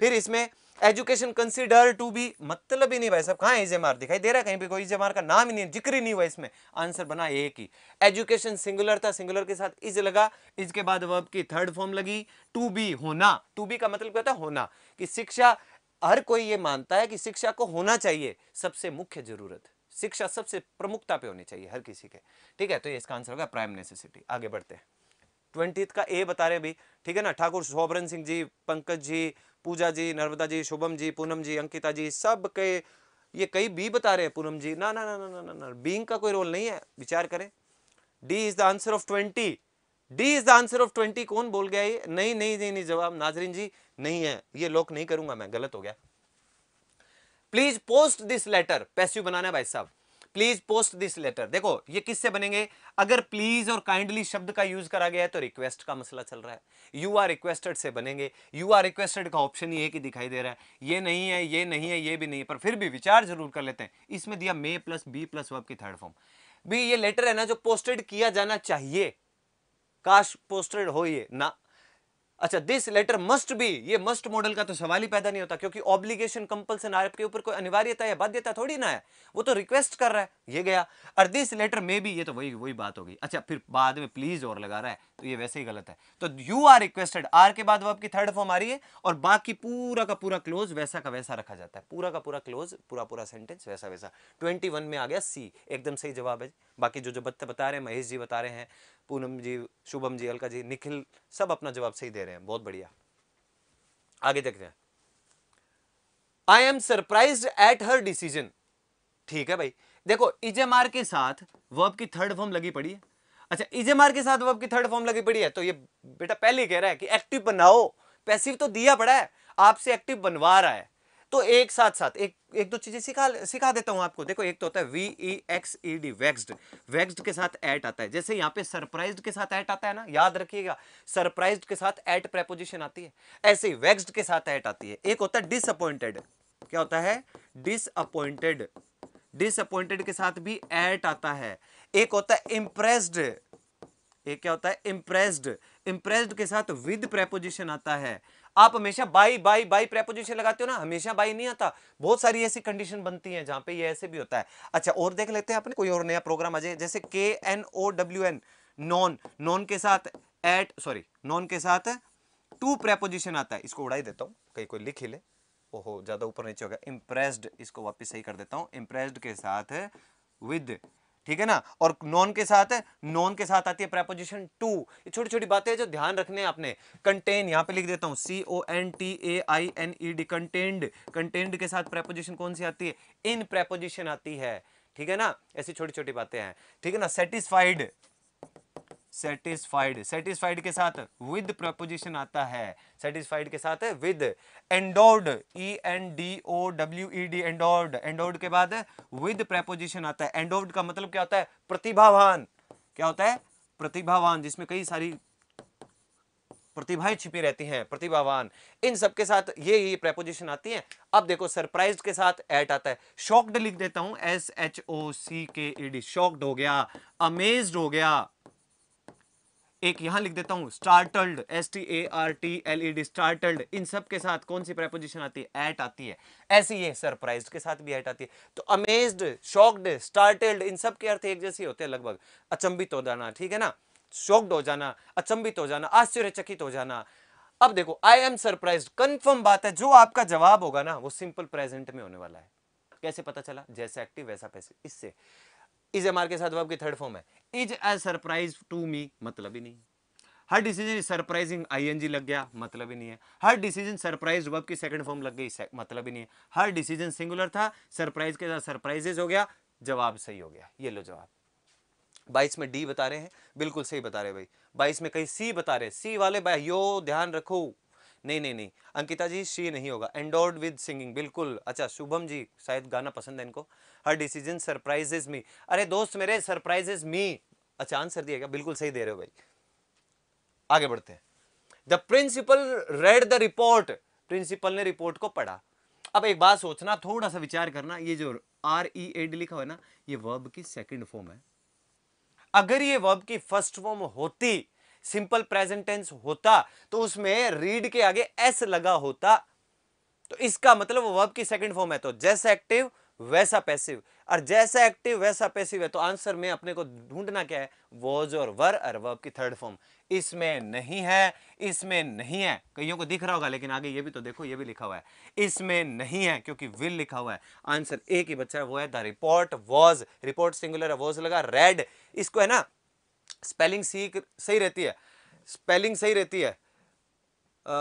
फिर इसमें एजुकेशन कंसिडर टू बी मतलब ही नहीं भाई साहब कहाँ मार दिखाई दे रहा है कहीं पे कोई मार का नाम ही नहीं जिक्र ही नहीं हुआ इसमें आंसर बना एक ही एजुकेशन सिंगुलर था सिंगुलर के साथ इज लगा इसके बाद वर्ब की थर्ड फॉर्म लगी टू बी होना टू बी का मतलब क्या होता होना कि शिक्षा हर कोई ये मानता है कि शिक्षा को होना चाहिए सबसे मुख्य जरूरत शिक्षा सबसे प्रमुखता पे होनी चाहिए हर किसी के ठीक है तो ये इसका आंसर होगा प्राइम नेसेसिटी आगे बढ़ते हैं ट्वेंटी का ए बता रहे अभी ठीक है ना ठाकुर सोबरन सिंह जी पंकज जी पूजा जी नर्मदा जी शुभम जी पूनम जी अंकिता जी सब के ये कई बी बता रहे हैं पूनम जी ना ना ना ना ना ना बींग का कोई रोल नहीं है विचार करें D is the answer of twenty D is the answer of twenty कौन बोल गया ये नहीं नहीं नहीं नहीं जवाब नाजरीन जी नहीं है ये लोक नहीं करूंगा मैं गलत हो गया please post this letter passive बनाना है भाई साहब प्लीज पोस्ट दिस लेटर देखो ये किससे बनेंगे अगर प्लीज और काइंडली शब्द का यूज करा गया है तो रिक्वेस्ट का मसला चल रहा है यू आर रिक्वेस्टेड से बनेंगे यू आर रिक्वेस्टेड का ऑप्शन ही एक ही दिखाई दे रहा है ये नहीं है ये नहीं है ये भी नहीं है पर फिर भी विचार जरूर कर लेते हैं इसमें दिया may plus be plus verb की थर्ड फॉर्म भी ये लेटर है ना जो पोस्टेड किया जाना चाहिए काश पोस्टेड हो ये ना अच्छा दिस लेटर मस्ट बी ये मस्ट मॉडल का तो सवाल ही पैदा नहीं होता क्योंकि ऑब्लिगेशन कंपल्सन आपके ऊपर कोई अनिवार्यता या बाध्यता थोड़ी ना है वो तो रिक्वेस्ट कर रहा है ये गया और दिस लेटर मे बी ये तो वही वही बात होगी अच्छा फिर बाद में प्लीज और लगा रहा है तो ये वैसे ही गलत है तो यू आर रिक्वेस्टेड आर के बाद वो आपकी थर्ड फॉर्म आ रही है और बाकी पूरा का पूरा क्लोज वैसा का वैसा रखा जाता है पूरा का पूरा क्लोज पूरा पूरा सेंटेंस वैसा वैसा ट्वेंटी में आ गया सी एकदम सही जवाब है बाकी जो जो बता रहे हैं महेश जी बता रहे हैं पूनम जी शुभम जी अलका जी निखिल सब अपना जवाब सही दे रहे हैं बहुत बढ़िया आगे देखते हैं I am surprise at her decision ठीक है भाई देखो इजेमार के साथ वर्ब की थर्ड फॉर्म लगी पड़ी है अच्छा इजेमार के साथ वर्ब की थर्ड फॉर्म लगी पड़ी है तो ये बेटा पहले ही कह रहा है कि एक्टिव बनाओ पैसिव तो दिया पड़ा है आपसे एक्टिव बनवा रहा है तो एक साथ साथ एक एक दो चीज़ें सिखा सिखा देता हूं आपको देखो एक तो होता है V E X E D vexed vexed के साथ एट आता है जैसे यहां पे सरप्राइज्ड के साथ एट आता है ना याद रखिएगा सरप्राइज्ड के साथ एट प्रेपोजिशन आती है ऐसे ही वैक्सड के साथ एट आती है एक होता है डिसअपॉइंटेड क्या होता है डिसअपॉइंटेड डिसअपॉइंटेड के साथ भी एट आता है एक होता है इंप्रेस्ड एक क्या होता है इंप्रेस्ड इंप्रेस्ड के साथ विद प्रेपोजिशन आता है आप हमेशा बाई बाई बाई प्रेपोजिशन लगाते हो ना हमेशा बाई नहीं आता बहुत सारी ऐसी कंडीशन बनती है जहां पे ये ऐसे भी होता है अच्छा और देख लेते हैं आपने कोई और नया प्रोग्राम आ जाए जैसे के N O W N noun noun के साथ एट सॉरी नॉन के साथ टू प्रेपोजिशन आता है इसको उड़ाई देता हूँ कहीं कोई लिख ही ले ओहो ज़्यादा ऊपर नीचे हो गया इम्प्रेस्ड इसको वापिस सही कर देता हूँ इंप्रेस्ड के साथ विद ठीक है ना और नॉन के साथ नॉन के साथ आती है प्रेपोजिशन टू ये छोटी छोटी बातें जो ध्यान रखने हैं आपने कंटेन यहां पे लिख देता हूं C O N T A I N E D contained contained के साथ प्रेपोजिशन कौन सी आती है इन प्रेपोजिशन आती है ठीक है ना ऐसी छोटी छोटी बातें हैं ठीक है ना सेटिस्फाइड सेटिस्फाइड सेटिस्फाइड के साथ विद प्रपोजिशन आता है सेटिस्फाइड के साथ with endowed E N D O W E D endowed endowed के बाद विद प्रपोजिशन आता है एंडोर्ड का मतलब क्या होता है प्रतिभावान क्या होता है प्रतिभावान जिसमें कई सारी प्रतिभाएं छिपी रहती हैं प्रतिभावान इन सब के साथ ये ये प्रेपोजिशन आती है अब देखो सरप्राइज के साथ एट आता है शॉक्ड लिख देता हूं एस एच ओ सी के ई डी शॉक्ड हो गया अमेज्ड हो गया एक यहां लिख देता हूं startled S T A R T L E D startled इन सब के साथ कौन सी प्रेपोजिशन आती है एट आती है ऐसी ये सरप्राइज के साथ भी एट आती है तो अमेज्ड शॉक्ड स्टार्टल्ड इन सब के अर्थ एक जैसे होते हैं लगभग अचंबित हो जाना ठीक है ना शॉक्ड हो जाना अचंबित हो जाना आश्चर्यचकित हो जाना अब देखो आई एम सरप्राइज कंफर्म बात है जो आपका जवाब होगा ना वो सिंपल प्रेजेंट में होने वाला है कैसे पता चला जैसे एक्टिव वैसा पैसे इससे इज एम आर के साथ वर्ब की थर्ड फॉर्म है is as surprise to me मतलब ही नहीं her decision is surprising ING लग गया मतलब ही नहीं है हर डिसीजन सरप्राइज वर्ब की सेकंड फॉर्म लग गई मतलब ही नहीं है हर डिसीजन सिंगुलर था सरप्राइज के साथ सरप्राइजेज हो गया जवाब सही हो गया ये लो जवाब बाईस में डी बता रहे हैं बिल्कुल सही बता रहे भाई बाईस में कहीं सी बता रहे सी वाले भाई यो ध्यान रखो नहीं नहीं नहीं अंकिता जी शी नहीं होगा एंडोर्ड विद सिंगिंग बिल्कुल अच्छा शुभम जी शायद गाना पसंद है इनको हर डिसीजन सरप्राइजेज मी अरे दोस्त मेरे सरप्राइजेज मी अच्छा आंसर दिया दिएगा बिल्कुल सही दे रहे हो भाई आगे बढ़ते हैं the principal read the report principal ने रिपोर्ट को पढ़ा अब एक बात सोचना थोड़ा सा विचार करना ये जो आर ई एड लिखा हुआ है ना ये वर्ब की सेकंड फॉर्म है अगर ये वर्ब की फर्स्ट फॉर्म होती सिंपल प्रेजेंट टेंस होता तो उसमें रीड के आगे एस लगा होता तो इसका मतलब वर्ब की सेकंड फॉर्म है तो जैसा एक्टिव वैसा पैसिव और जैसा एक्टिव वैसा पैसिव है तो आंसर में अपने को ढूंढना क्या है वॉज और वर और वर्ब की थर्ड फॉर्म इसमें नहीं है इसमें नहीं है कईयों को दिख रहा होगा लेकिन आगे ये भी तो देखो ये भी लिखा हुआ है इसमें नहीं है क्योंकि विल लिखा हुआ है आंसर एक ही बच्चा है वो है the report was report singular है वॉज लगा रेड इसको है ना स्पेलिंग सीख सही रहती है स्पेलिंग सही रहती है आ,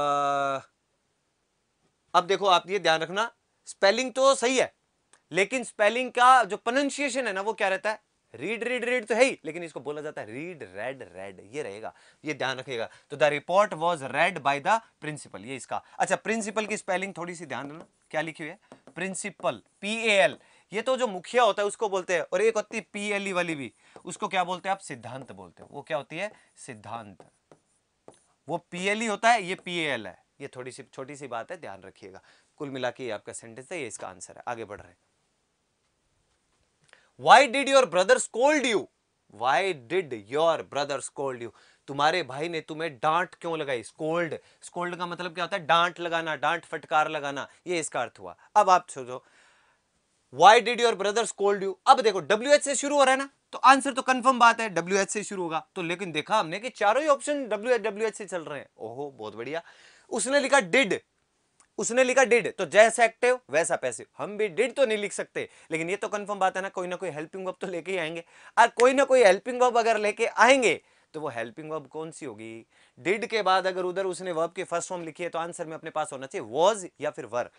अब देखो आप ये ध्यान रखना स्पेलिंग तो सही है लेकिन स्पेलिंग का जो प्रोनाउंसिएशन है ना वो क्या रहता है रीड रीड रीड तो है ही लेकिन इसको बोला जाता है रीड रेड रेड ये रहेगा ये ध्यान रखिएगा तो the report was read by the principal ये इसका अच्छा प्रिंसिपल की स्पेलिंग थोड़ी सी ध्यान रखना क्या लिखी हुई है प्रिंसिपल पी ए एल ये तो जो मुखिया होता है उसको बोलते हैं और एक होती है पीएलई वाली भी उसको क्या बोलते हैं आप सिद्धांत बोलते हो वो क्या होती है सिद्धांत वो पीएलई होता है ये पीएल है ये थोड़ी सी छोटी सी बात है ध्यान रखिएगा कुल मिला के आपका सेंटेंस है ये इसका आंसर है आगे बढ़ रहे why did your brother scold you why did your brother scold you तुम्हारे भाई ने तुम्हें डांट क्यों लगाई स्कोल्ड स्कोल्ड का मतलब क्या होता है डांट लगाना डांट फटकार लगाना ये इसका अर्थ हुआ अब आप सोचो why did your brothers cold you अब देखो डब्ल्यू से शुरू हो रहा है ना तो आंसर तो कंफर्म बात है डब्ल्यू से शुरू होगा तो लेकिन देखा हमने कि चारों ही ऑप्शन डब्ल्यू एच डब्ल्यू से चल रहे हैं ओहो बहुत बढ़िया उसने लिखा डिड उसने लिखा डिड तो जैसे एक्टिव वैसा पैसिव हम भी डिड तो नहीं लिख सकते लेकिन ये तो कंफर्म बात है ना कोई ना कोई हेल्पिंग वर्ब तो लेके ही आएंगे और कोई ना कोई हेल्पिंग वर्ब अगर लेके आएंगे तो वो हेल्पिंग वर्ब कौन सी होगी डिड के बाद अगर उधर उसने वर्ब के फर्स्ट फॉर्म लिखी है तो आंसर में अपने पास होना चाहिए वॉज या फिर वर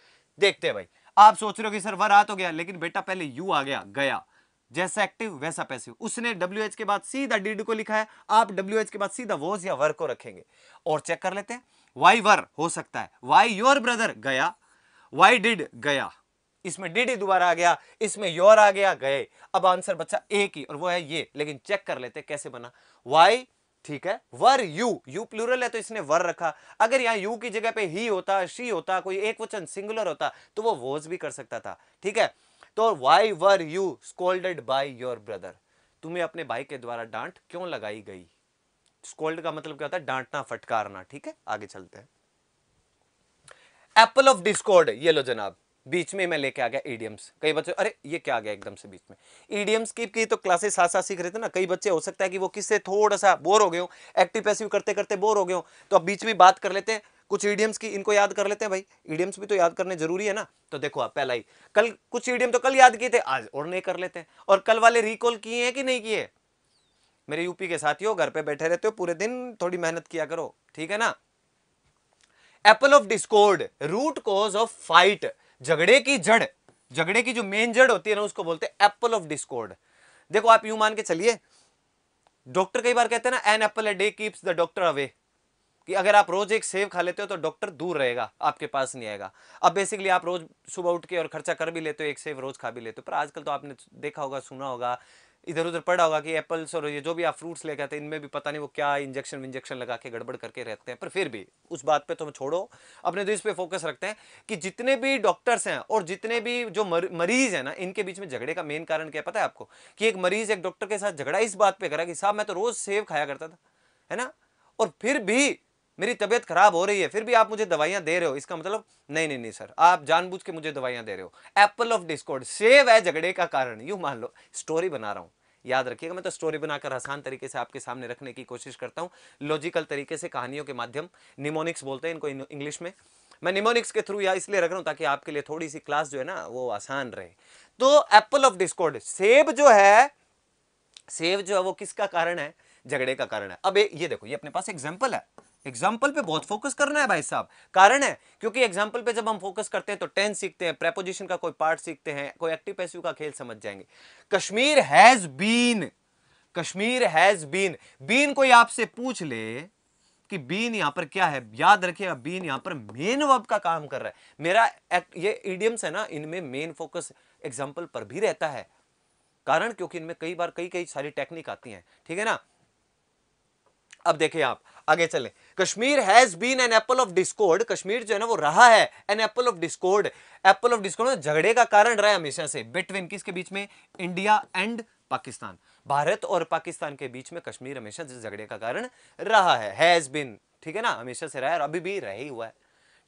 देखते हैं भाई आप सोच रहे हो कि सर वर आ तो गया लेकिन बेटा पहले यू आ गया गया जैसा एक्टिव वैसा पैसिव उसने डब्ल्यू के बाद सीधा डीड को लिखा है आप डब्ल्यू के बाद सीधा वोज या वर को रखेंगे और चेक कर लेते हैं वाई वर हो सकता है वाई योर ब्रदर गया वाई डिड गया इसमें डी ही दोबारा आ गया इसमें योर आ गया गए अब आंसर बच्चा एक ही और वो है ये लेकिन चेक कर लेते कैसे बना वाई ठीक है वर यू यू प्लूरल है तो इसने वर रखा अगर यहां यू की जगह पे ही होता शी होता कोई एक वचन सिंगुलर होता तो वो वोज भी कर सकता था ठीक है तो why were you scolded by your brother तुम्हें अपने भाई के द्वारा डांट क्यों लगाई गई स्कोल्ड का मतलब क्या होता है डांटना फटकारना ठीक है आगे चलते हैं एप्पल ऑफ डिस्कॉर्ड ये लो जनाब बीच में मैं लेके आ गया ईडियम्स e कई बच्चे अरे ये क्या आ गया एकदम से बीच में ईडियम्स e की, की तो क्लासेस साथ साथ सीख रहे थे ना कई बच्चे हो सकता है कि वो किससे थोड़ा सा बोर हो गए एक्टिव पैसिव करते करते बोर हो गए तो अब बीच में बात कर लेते हैं कुछ ईडियम्स e की इनको याद कर लेते हैं भाई ईडियम्स भी तो याद करने जरूरी है ना तो देखो आप पहला ही कल कुछ ईडियम तो कल याद किए थे आज और नहीं कर लेते हैं और कल वाले रिकॉल किए हैं कि नहीं किए मेरे यूपी के साथियों घर पे बैठे रहते हो पूरे दिन थोड़ी मेहनत किया करो ठीक है ना apple of discord root cause of fight झगड़े की जड़ झगड़े की जो मेन जड़ होती है ना उसको बोलते हैं एप्पल ऑफ डिस्कॉर्ड देखो आप यूं मान के चलिए डॉक्टर कई बार कहते हैं ना an apple a day keeps the doctor away कि अगर आप रोज एक सेव खा लेते हो तो डॉक्टर दूर रहेगा आपके पास नहीं आएगा अब बेसिकली आप रोज सुबह उठ के और खर्चा कर भी लेते हो एक सेव रोज खा भी लेते हो पर आजकल तो आपने देखा होगा सुना होगा इधर उधर पड़ा होगा कि एप्पल्स और ये जो भी आप फ्रूट्स लेके आते हैं इनमें भी पता नहीं वो क्या इंजेक्शन विंजेक्शन लगा के गड़बड़ करके रहते हैं पर फिर भी उस बात पे तो हम छोड़ो अपने तो इस पर फोकस रखते हैं कि जितने भी डॉक्टर्स हैं और जितने भी जो मर, मरीज हैं ना इनके बीच में झगड़े का मेन कारण क्या पता है आपको कि एक मरीज एक डॉक्टर के साथ झगड़ा इस बात पर करा कि साहब मैं तो रोज़ सेब खाया करता था है ना और फिर भी मेरी तबीयत खराब हो रही है फिर भी आप मुझे दवाइयाँ दे रहे हो इसका मतलब नहीं नहीं नहीं सर आप जानबूझ के मुझे दवाइयाँ दे रहे हो एप्पल ऑफ डिस्कॉर्ड सेव है झगड़े का कारण यूँ मान लो स्टोरी बना रहा हूँ याद रखिएगा मैं तो स्टोरी बनाकर आसान तरीके से आपके सामने रखने की कोशिश करता हूँ लॉजिकल तरीके से कहानियों के माध्यम निमोनिक्स बोलते हैं इनको इंग्लिश में मैं निमोनिक्स के थ्रू या इसलिए रख रहा हूँ ताकि आपके लिए थोड़ी सी क्लास जो है ना वो आसान रहे तो एप्पल ऑफ डिस्कॉर्ड सेब जो है सेब जो है वो किसका कारण है झगड़े का कारण है अब ये देखो ये अपने पास एग्जाम्पल है एग्जाम्पल पे बहुत फोकस करना है भाई साहब कारण है क्योंकि एग्जाम्पल पे जब हम फोकस करते हैं तो टेंस सीखते हैं प्रेपोजिशन का कोई पार्ट सीखते हैं कोई एक्टिव पैसिव का खेल समझ जाएंगे Kashmir has been Kashmir has been been कोई आपसे पूछ ले कि बीन यहां पर क्या है याद रखिएगा बीन यहां पर मेन वर्ब का काम कर रहा है मेरा ये इडियम्स है ना इनमें मेन फोकस एग्जाम्पल पर भी रहता है कारण क्योंकि इनमें कई बार कई कई सारी टेक्निक आती हैं ठीक है ना अब देखिए आप आगे चले Kashmir has been an apple of discord Kashmir जो है ना वो रहा है an apple of discord apple of discord झगड़े का कारण रहा है हमेशा से बिटवीन किसके बीच में इंडिया एंड पाकिस्तान भारत और पाकिस्तान के बीच में कश्मीर हमेशा झगड़े का कारण रहा है हैज बिन ठीक है ना हमेशा से रहा है और अभी भी रह ही हुआ है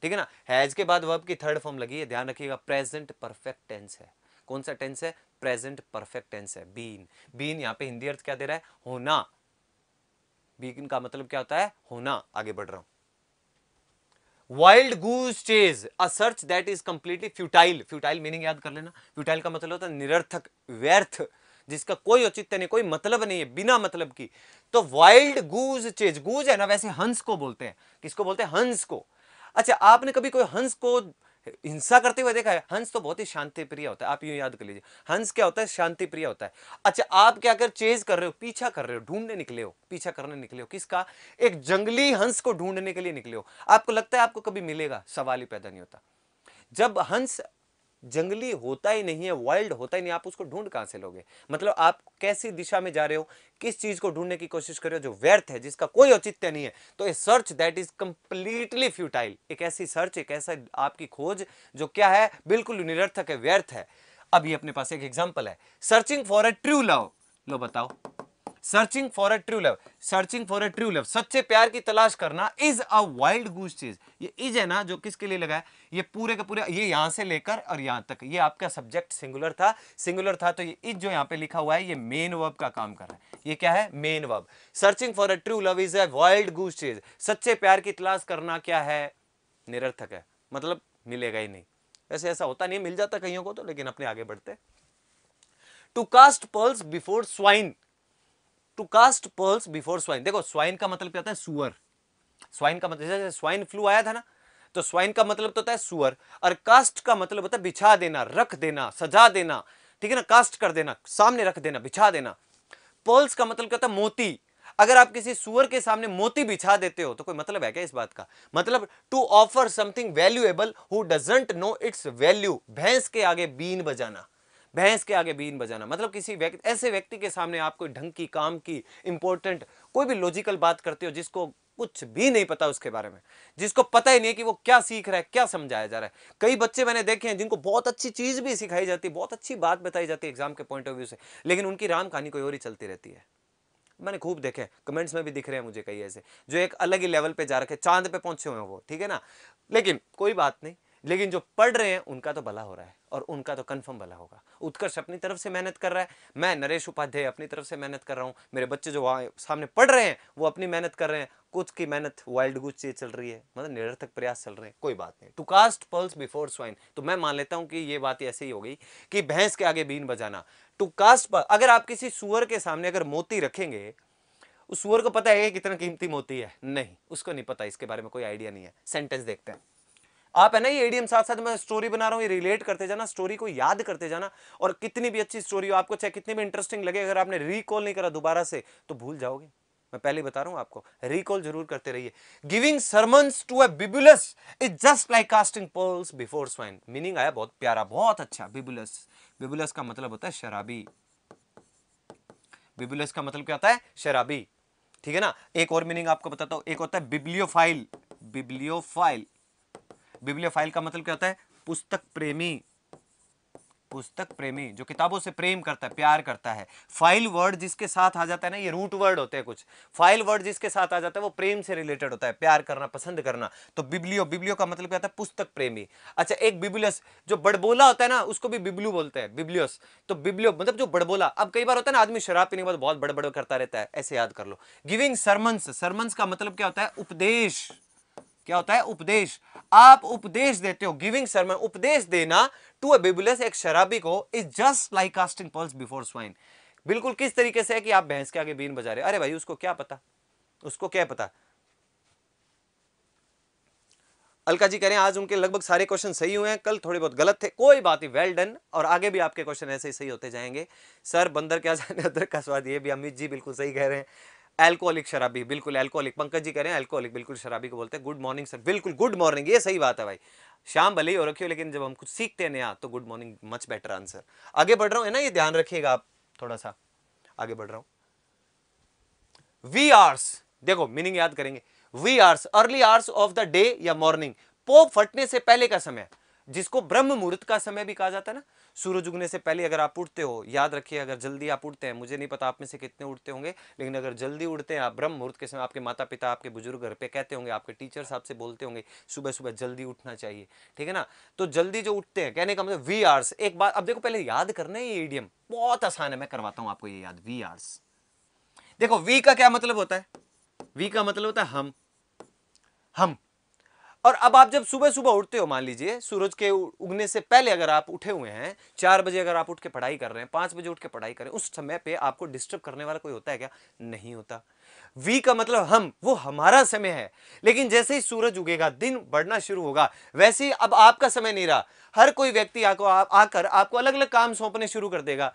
ठीक है ना हैज के बाद वर्ब की थर्ड फॉर्म लगी है ध्यान रखिएगा प्रेजेंट परफेक्ट टेंस है कौन सा टेंस है प्रेजेंट परफेक्ट टेंस है बीन बीन यहां पे हिंदी अर्थ क्या दे रहा है होना बीगिन का मतलब क्या होता है होना आगे बढ़ रहा हूं wild goose chase a search that is completely futile futile meaning याद कर लेना फ्यूटाइल का मतलब होता है निरर्थक व्यर्थ जिसका कोई औचित्य नहीं कोई मतलब नहीं है बिना मतलब की तो वाइल्ड गूज चेज गूज है ना वैसे हंस को बोलते हैं किसको बोलते हैं हंस को अच्छा आपने कभी कोई हंस को हिंसा करते हुए देखा है हंस तो बहुत ही शांति प्रिय होता है आप यू याद कर लीजिए हंस क्या होता है शांति प्रिय होता है अच्छा आप क्या कर चेज कर रहे हो पीछा कर रहे हो ढूंढने निकले हो पीछा करने निकले हो किसका एक जंगली हंस को ढूंढने के लिए निकले हो आपको लगता है आपको कभी मिलेगा सवाल ही पैदा नहीं होता जब हंस जंगली होता ही नहीं है वाइल्ड होता ही नहीं आप उसको ढूंढ कहाँ से लोगे मतलब आप कैसी दिशा में जा रहे हो किस चीज़ को ढूंढने की कोशिश कर रहे हो जो व्यर्थ है जिसका कोई औचित्य नहीं है तो a search that is completely futile एक ऐसी सर्च एक ऐसा आपकी खोज जो क्या है बिल्कुल निरर्थक है व्यर्थ है अभी अपने पास एक एग्जाम्पल है searching for a true love लो बताओ searching for a true love searching for a true love सच्चे प्यार की तलाश करना इज अ वाइल्ड गूज चीज ये इज है ना जो किसके लिए लगा है ये पूरे का पूरे ये यहां से लेकर और यहां तक ये आपका सब्जेक्ट सिंगुलर था सिंगुलर था तो ये इज जो यहां पे लिखा हुआ है ये मेन वर्ब का काम कर रहा है ये क्या है main verb searching for a true love is a wild goose chase सच्चे प्यार की तलाश करना क्या है निरर्थक है मतलब मिलेगा ही नहीं वैसे ऐसा होता नहीं मिल जाता कईयों को तो लेकिन अपने आगे बढ़ते to cast pearls before swine to cast pearls before swine देखो स्वाइन का मतलब क्या होता है सुअर स्वाइन का मतलब जैसे स्वाइन फ्लू आया था ना तो स्वाइन का मतलब तो होता है सुअर और कास्ट का मतलब होता है बिछा देना रख देना सजा देना ठीक है ना कास्ट कर देना सामने रख देना बिछा देना पर्ल्स का मतलब क्या होता है मोती अगर आप किसी सुअर के सामने मोती बिछा देते हो तो कोई मतलब है क्या इस बात का मतलब to offer something valuable who doesn't know its value भैंस के आगे बीन बजाना भैंस के आगे बीन बजाना मतलब किसी व्यक्ति ऐसे व्यक्ति के सामने आप कोई ढंग की काम की इंपॉर्टेंट कोई भी लॉजिकल बात करते हो जिसको कुछ भी नहीं पता उसके बारे में जिसको पता ही नहीं कि वो क्या सीख रहा है क्या समझाया जा रहा है कई बच्चे मैंने देखे हैं जिनको बहुत अच्छी चीज़ भी सिखाई जाती है बहुत अच्छी बात बताई जाती है एग्जाम के पॉइंट ऑफ व्यू से लेकिन उनकी राम कहानी कोई और ही चलती रहती है मैंने खूब देखे कमेंट्स में भी दिख रहे हैं मुझे कई ऐसे जो एक अलग ही लेवल पे जा रखे चांद पे पहुंचे हुए हैं वो ठीक है ना लेकिन कोई बात नहीं लेकिन जो पढ़ रहे हैं उनका तो भला हो रहा है और उनका तो कन्फर्म भला होगा उत्कर्ष अपनी तरफ से मेहनत कर रहा है मैं नरेश उपाध्याय अपनी तरफ से मेहनत कर रहा हूँ मेरे बच्चे जो वहाँ सामने पढ़ रहे हैं वो अपनी मेहनत कर रहे हैं कुछ की मेहनत वाइल्ड गुज से चल रही है मतलब निरर्थक प्रयास चल रहे हैं कोई बात नहीं to cast pearls before swine तो मैं मान लेता हूँ कि ये बात ऐसी ही हो गई कि भैंस के आगे बीन बजाना टू कास्ट पर अगर आप किसी सुअर के सामने अगर मोती रखेंगे उस सुअर को पता है कितना कीमती मोती है नहीं उसको नहीं पता इसके बारे में कोई आइडिया नहीं है सेंटेंस देखते हैं आप है ना ये एडीएम साथ साथ मैं स्टोरी बना रहा हूँ ये रिलेट करते जाना स्टोरी को याद करते जाना और कितनी भी अच्छी स्टोरी हो आपको चाहे कितनी भी इंटरेस्टिंग लगे अगर आपने रिकॉल नहीं करा दोबारा से तो भूल जाओगे मैं पहले बता रहा हूं आपको रिकॉल जरूर करते रहिए giving sermons to a bibulous is just like casting pearls before swine meaning आया बहुत प्यारा बहुत अच्छा बिबुलस बिबुलस का मतलब होता है शराबी बिबुलस का मतलब क्या होता है शराबी ठीक है ना एक और मीनिंग आपको बताता हूं एक होता है बिब्लियोफाइल बिब्लियोफाइल बिब्लियोफाइल का मतलब क्या होता है पुस्तक प्रेमी पुस्तक प्रेमी जो किताबों से प्रेम करता है प्यार करता है फाइल वर्ड जिसके साथ आ जाता है ना ये रूट वर्ड होते हैं कुछ फाइल वर्ड जिसके साथ आ जाता है वो प्रेम से रिलेटेड होता है प्यार करना पसंद करना तो बिब्लियो बिब्लियो का मतलब क्या होता है पुस्तक प्रेमी अच्छा एक बिबुलस जो बड़बोला होता है ना उसको भी बिब्लू बोलते हैं बिब्लियस तो बिब्लियो मतलब जो बड़बोला अब कई बार होता है ना आदमी शराब पीने के बाद बहुत बड़बड़ करता रहता है ऐसे याद कर लो गिविंग सरमंस सरमंस का मतलब क्या होता है उपदेश क्या होता है उपदेश आप उपदेश देते हो गिविंग सरमन उपदेश देना टू अ एक शराबी को is just like casting pearls before swine बिल्कुल किस तरीके से है कि आप भैंस के आगे बीन बजा रहे अरे भाई उसको क्या पता उसको क्या पता अलका जी कह रहे हैं आज उनके लगभग सारे क्वेश्चन सही हुए हैं कल थोड़े बहुत गलत थे कोई बात नहीं वेल डन और आगे भी आपके क्वेश्चन ऐसे ही सही होते जाएंगे सर बंदर क्या जाने अदरक का स्वाद ये भी अमित जी बिल्कुल सही कह रहे हैं एल्कोहलिक शराबी बिल्कुल एल्कोहलिक पंकज जी कह रहे हैं एल्कोहलिक बिल्कुल शराबी को बोलते हैं गुड मॉर्निंग सर बिल्कुल गुड मॉर्निंग ये सही बात है भाई शाम भले ही हो रखी हो लेकिन जब हम कुछ सीखते हैं नया तो good morning much better answer आगे बढ़ रहा हूँ है ना ये ध्यान रखिएगा आप थोड़ा सा आगे बढ़ रहा हूँ वी आर्स देखो मीनिंग याद करेंगे wee hours early hours of the day या मॉर्निंग पोप फटने से पहले का समय जिसको ब्रह्म मुहूर्त का समय भी कहा जाता है ना सूरज उगने से पहले अगर आप उठते हो याद रखिए अगर जल्दी आप उठते हैं मुझे नहीं पता आप में से कितने उठते होंगे लेकिन अगर जल्दी उठते हैं आप ब्रह्म मुहूर्त के समय आपके माता पिता आपके बुजुर्ग घर पे कहते होंगे आपके साहब से बोलते होंगे सुबह सुबह जल्दी उठना चाहिए ठीक है ना तो जल्दी जो उठते हैं कहने का मतलब वी आर्स एक बात अब देखो पहले याद करना है ये ईडियम बहुत आसान है मैं करवाता हूँ आपको ये याद वी आर्स देखो वी का क्या मतलब होता है वी का मतलब होता है हम हम और अब आप जब सुबह सुबह उठते हो मान लीजिए सूरज के उगने से पहले अगर आप उठे हुए हैं चार बजे अगर आप उठ के पढ़ाई कर रहे हैं पांच बजे उठ के पढ़ाई करें उस समय पे आपको डिस्टर्ब करने वाला कोई होता है क्या नहीं होता वी का मतलब हम वो हमारा समय है लेकिन जैसे ही सूरज उगेगा दिन बढ़ना शुरू होगा वैसे ही अब आपका समय नहीं रहा हर कोई व्यक्ति आकर आपको अलग अलग काम सौंपने शुरू कर देगा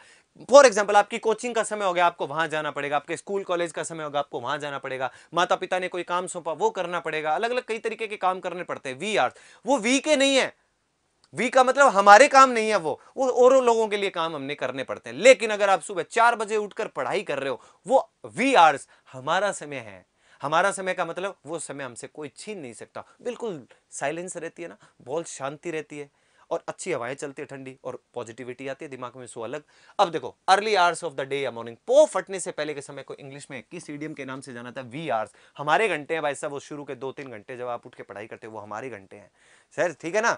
फॉर एग्जाम्पल आपकी कोचिंग का समय हो गया आपको वहां जाना पड़ेगा आपके स्कूल कॉलेज का समय होगा आपको वहां जाना पड़ेगा माता पिता ने कोई काम सौंपा वो करना पड़ेगा अलग अलग कई तरीके के काम करने पड़ते हैं वी आर्स वो वी के नहीं है वी का मतलब हमारे काम नहीं है वो वो और लोगों के लिए काम हमने करने पड़ते हैं लेकिन अगर आप सुबह चार बजे उठकर पढ़ाई कर रहे हो वो वी आर्स हमारा समय है हमारा समय का मतलब वो समय हमसे कोई छीन नहीं सकता बिल्कुल साइलेंस रहती है ना बहुत शांति रहती है और अच्छी हवाएं चलती है ठंडी और पॉजिटिविटी आती है दिमाग में सो अलग अब देखो early hours of the day या मॉर्निंग पो फटने से पहले के समय को इंग्लिश में किस ईडियम के नाम से जाना था वी आवर्स हमारे घंटे हैं भाई साहब वो शुरू के दो तीन घंटे जब आप उठ के पढ़ाई करते हो वो हमारे घंटे हैं सर ठीक है ना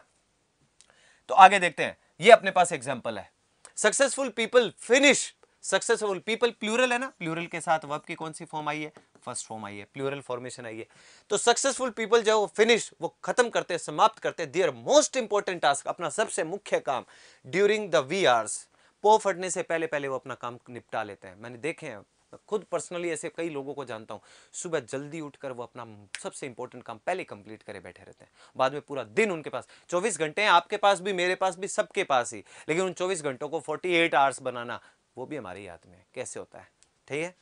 तो आगे देखते हैं ये अपने पास एग्जाम्पल है successful people finish successful people plural है ना प्लूरल के साथ वर्ब की कौन सी फॉर्म आई है फर्स्ट फॉर्म आई है प्लूरल फॉर्मेशन आई है तो सक्सेसफुल पीपल जो फिनिश वो खत्म करते समाप्त करते हैं देयर मोस्ट इंपॉर्टेंट टास्क अपना सबसे मुख्य काम ड्यूरिंग द वी आर्स पो फटने से पहले पहले वो अपना काम निपटा लेते हैं मैंने देखे हैं खुद पर्सनली ऐसे कई लोगों को जानता हूं सुबह जल्दी उठकर वो अपना सबसे इंपॉर्टेंट काम पहले कंप्लीट करे बैठे रहते हैं बाद में पूरा दिन उनके पास 24 घंटे हैं आपके पास भी मेरे पास भी सबके पास ही लेकिन उन 24 घंटों को 48 आवर्स बनाना वो भी हमारे याद में है कैसे होता है ठीक है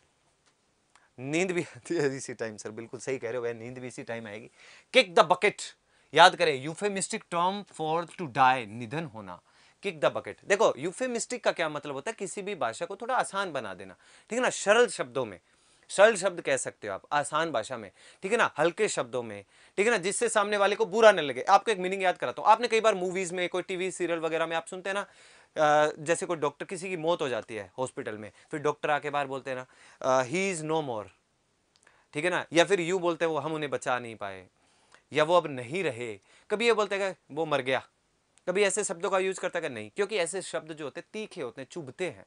नींद भी आती है इसी टाइम सर बिल्कुल सही कह रहे हो भैया नींद भी इसी टाइम आएगी किक द बकेट याद करें euphemistic term for to die निधन होना किक द बकेट देखो यूफेमिस्टिक का क्या मतलब होता है किसी भी भाषा को थोड़ा आसान बना देना ठीक है ना सरल शब्दों में सरल शब्द कह सकते हो आप आसान भाषा में ठीक है ना हल्के शब्दों में ठीक है ना जिससे सामने वाले को बुरा न लगे आपको एक मीनिंग याद कराता हूँ आपने कई बार मूवीज में कोई टीवी सीरियल वगैरह में आप सुनते हैं ना जैसे कोई डॉक्टर किसी की मौत हो जाती है हॉस्पिटल में फिर डॉक्टर आके बाहर बोलते हैं ना ही इज़ नो मोर ठीक है ना या फिर यू बोलते हैं वो हम उन्हें बचा नहीं पाए या वो अब नहीं रहे कभी ये बोलते हैं वो मर गया कभी ऐसे शब्दों का यूज़ करता है नहीं क्योंकि ऐसे शब्द जो होते हैं तीखे होते हैं चुभते हैं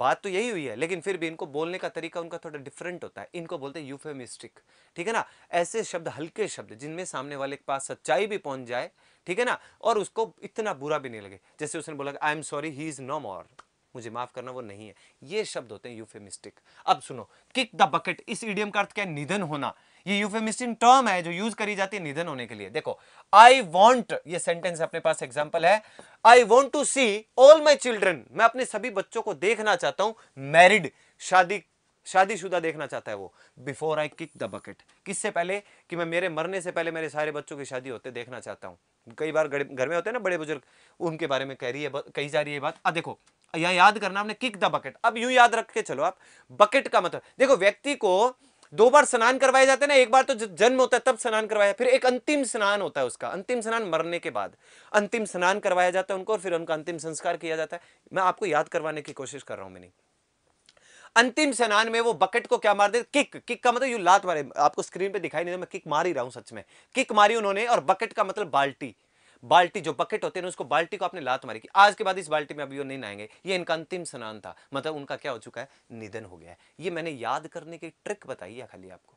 बात तो यही हुई है लेकिन फिर भी इनको बोलने का तरीका उनका थोड़ा डिफरेंट होता है इनको बोलते हैं यूफेमिस्टिक ठीक है ना ऐसे शब्द हल्के शब्द जिनमें सामने वाले के पास सच्चाई भी पहुंच जाए ठीक है ना और उसको इतना बुरा भी नहीं लगे जैसे उसने बोला I am sorry he is no more मुझे माफ करना वो नहीं है ये शब्द होते हैं यूफेमिस्टिक अब सुनो किक द बकेट इस ईडियम का अर्थ क्या निधन होना ये यूफेमिस्टिन टर्म है जो यूज करी जाती है निधन होने के लिए देखो आई वॉन्ट ये सेंटेंस अपने पास एग्जाम्पल है I want to see all my children मैं अपने सभी बच्चों को देखना चाहता हूं मैरिड शादी शादीशुदा देखना चाहता है वो before I kick the bucket किससे पहले कि मैं मेरे मरने से पहले मेरे सारे बच्चों की शादी होते देखना चाहता हूँ कई बार घर में होते हैं ना बड़े बुजुर्ग उनके बारे में कह रही है कही जा रही है बात आ देखो यहाँ याद करना आपने किक द बकेट अब यूं याद रख के चलो आप बकेट का मतलब देखो व्यक्ति को दो बार स्नान करवाए जाते हैं ना एक बार तो जन्म होता है तब स्नान करवाया फिर एक अंतिम स्नान होता है उसका अंतिम स्नान मरने के बाद अंतिम स्नान करवाया जाता है उनको और फिर उनका अंतिम संस्कार किया जाता है मैं आपको याद करवाने की कोशिश कर रहा हूं मैंने अंतिम स्नान में वो बकेट को क्या मार दे किक किक का मतलब यू लात मारे आपको स्क्रीन पे दिखाई नहीं दे मैं किक मार ही रहा हूं सच में किक मारी उन्होंने और बकेट का मतलब बाल्टी बाल्टी जो बकेट होते हैं उसको बाल्टी को आपने लात मारी कि आज के बाद इस बाल्टी में अभी वो नहीं नहाएंगे ये इनका अंतिम स्नान था मतलब उनका क्या हो चुका है निधन हो गया है ये मैंने याद करने की ट्रिक बताई है खाली आपको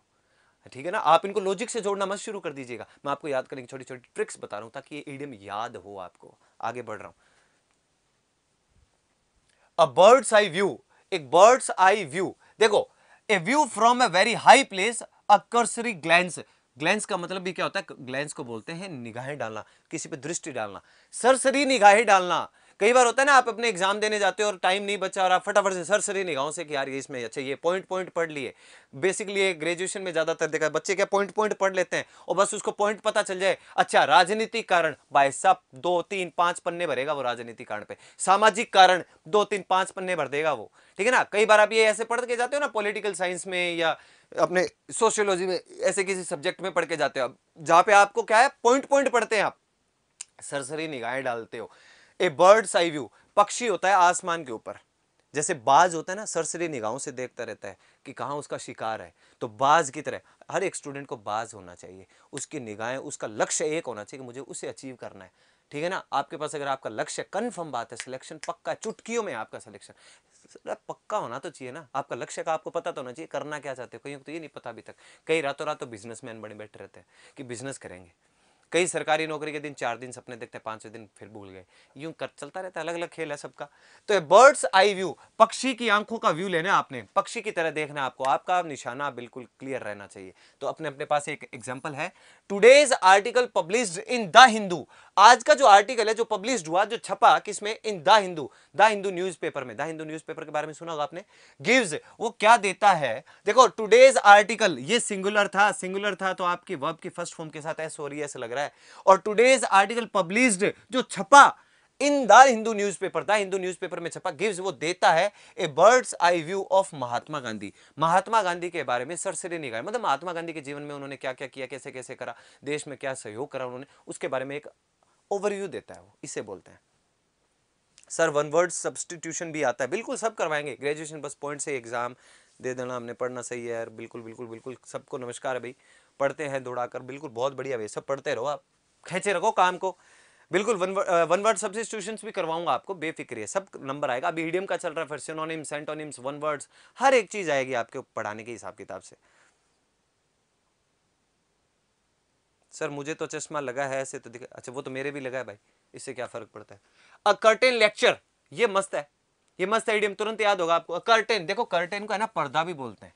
ठीक है ना आप इनको लॉजिक से जोड़ना मत शुरू कर दीजिएगा मैं आपको याद करने की छोटी छोटी ट्रिक्स बता रहा हूं ताकि ये ईडियम याद हो आपको आगे बढ़ रहा हूं अ बर्ड्स आई व्यू एक बर्ड्स आई व्यू देखो a view from a very high place a cursory glance glance का मतलब भी क्या होता है ग्लैंस को बोलते हैं निगाहें डालना किसी पे दृष्टि डालना सरसरी निगाहें डालना कई बार होता है ना आप अपने एग्जाम देने जाते हो और टाइम नहीं बचा और आप फटाफट से सरसरी निगाहों से कि यार ये इसमें अच्छा ये पॉइंट पॉइंट पढ़ लिए बेसिकली ग्रेजुएशन में ज़्यादातर देखा बच्चे क्या पॉइंट पॉइंट पढ़ लेते हैं और बस उसको पॉइंट पता चल जाए अच्छा राजनीतिक कारण बाय सब दो तीन पांच पन्ने भरेगा वो राजनीतिक कारण पे सामाजिक कारण दो तीन पांच पन्ने भर देगा वो ठीक है ना कई बार आप ये ऐसे पढ़ के जाते हो ना पॉलिटिकल साइंस में या अपने सोशियोलॉजी में ऐसे किसी सब्जेक्ट में पढ़ के जाते हो आप जहाँ पे आपको क्या है पॉइंट पॉइंट पढ़ते हैं आप सरसरी निगाहें डालते हो ए बर्ड आई व्यू पक्षी होता है आसमान के ऊपर जैसे बाज होता है ना सरसरी निगाहों से देखता रहता है कि कहाँ उसका शिकार है तो बाज की तरह हर एक स्टूडेंट को बाज होना चाहिए उसकी निगाहें उसका लक्ष्य एक होना चाहिए कि मुझे उसे अचीव करना है ठीक है ना आपके पास अगर आपका लक्ष्य कन्फर्म बात है सिलेक्शन पक्का चुटकियों में आपका सिलेक्शन पक्का होना तो चाहिए ना आपका लक्ष्य का आपको पता तो होना चाहिए करना क्या चाहते हो कहीं तो ये नहीं पता अभी तक कई रातों रातों बिजनेसमैन बने बैठे रहते हैं कि बिजनेस करेंगे कई सरकारी नौकरी के दिन चार दिन सपने देखते हैं पांचवें दिन फिर भूल गए यूं कर चलता रहता है अलग अलग खेल है सबका तो ये बर्ड्स आई व्यू पक्षी की आंखों का व्यू लेना आपने पक्षी की तरह देखना आपको आपका निशाना बिल्कुल क्लियर रहना चाहिए तो अपने अपने पास एक एग्जाम्पल है today's article publish in the Hindu आज का जो आर्टिकल है जो पब्लिश हुआ जो छपा किसमें in the Hindu the Hindu news में द हिंदू न्यूज के बारे में सुना होगा आपने गिवज वो क्या देता है देखो टूडेज आर्टिकल ये सिंगुलर था सिंगुलर था तो आपकी वर्ब की फर्स्ट फॉर्म के साथ ऐसा और एस लग रहा है और टुडेज आर्टिकल पब्लिश जो छपा इन द हिंदू न्यूज़पेपर था हिंदू न्यूज़पेपर में छपा गिव्स वो देता है a bird's eye view of Mahatma Gandhi Mahatma Gandhi के बारे में सरसरी निगाह मतलब महात्मा गांधी के जीवन में उन्होंने क्या क्या किया कैसे कैसे करा देश में क्या सहयोग करा उन्होंने उसके बारे में एक ओवरव्यू देता है वो इसे बोलते हैं सर वन वर्ड सब्सटीट्यूशन भी आता है बिल्कुल सब करवाएंगे ग्रेजुएशन बस पॉइंट से एग्जाम दे देना हमने पढ़ना सही है यार बिल्कुल बिल्कुल बिल्कुल सबको नमस्कार है भाई पढ़ते हैं दौड़ाकर बिल्कुल बहुत बढ़िया भाई सब पढ़ते रहो आप खींचे रखो काम को बिल्कुल वन वन वर्ड सबसे ट्यूशन भी करवाऊंगा आपको बेफिक्री है सब नंबर आएगा अभी ईडियम का चल रहा है फिर सिनोनिम्स एंटोनिम्स वन वर्ड्स हर एक चीज़ आएगी आपके पढ़ाने के हिसाब किताब से सर मुझे तो चश्मा लगा है ऐसे तो दिखा अच्छा वो तो मेरे भी लगा है भाई इससे क्या फर्क पड़ता है अ कर्टेन लेक्चर ये मस्त है ये मस्त आइडियम तुरंत याद होगा आपको कर्टेन देखो कर्टेन को है ना पर्दा भी बोलते हैं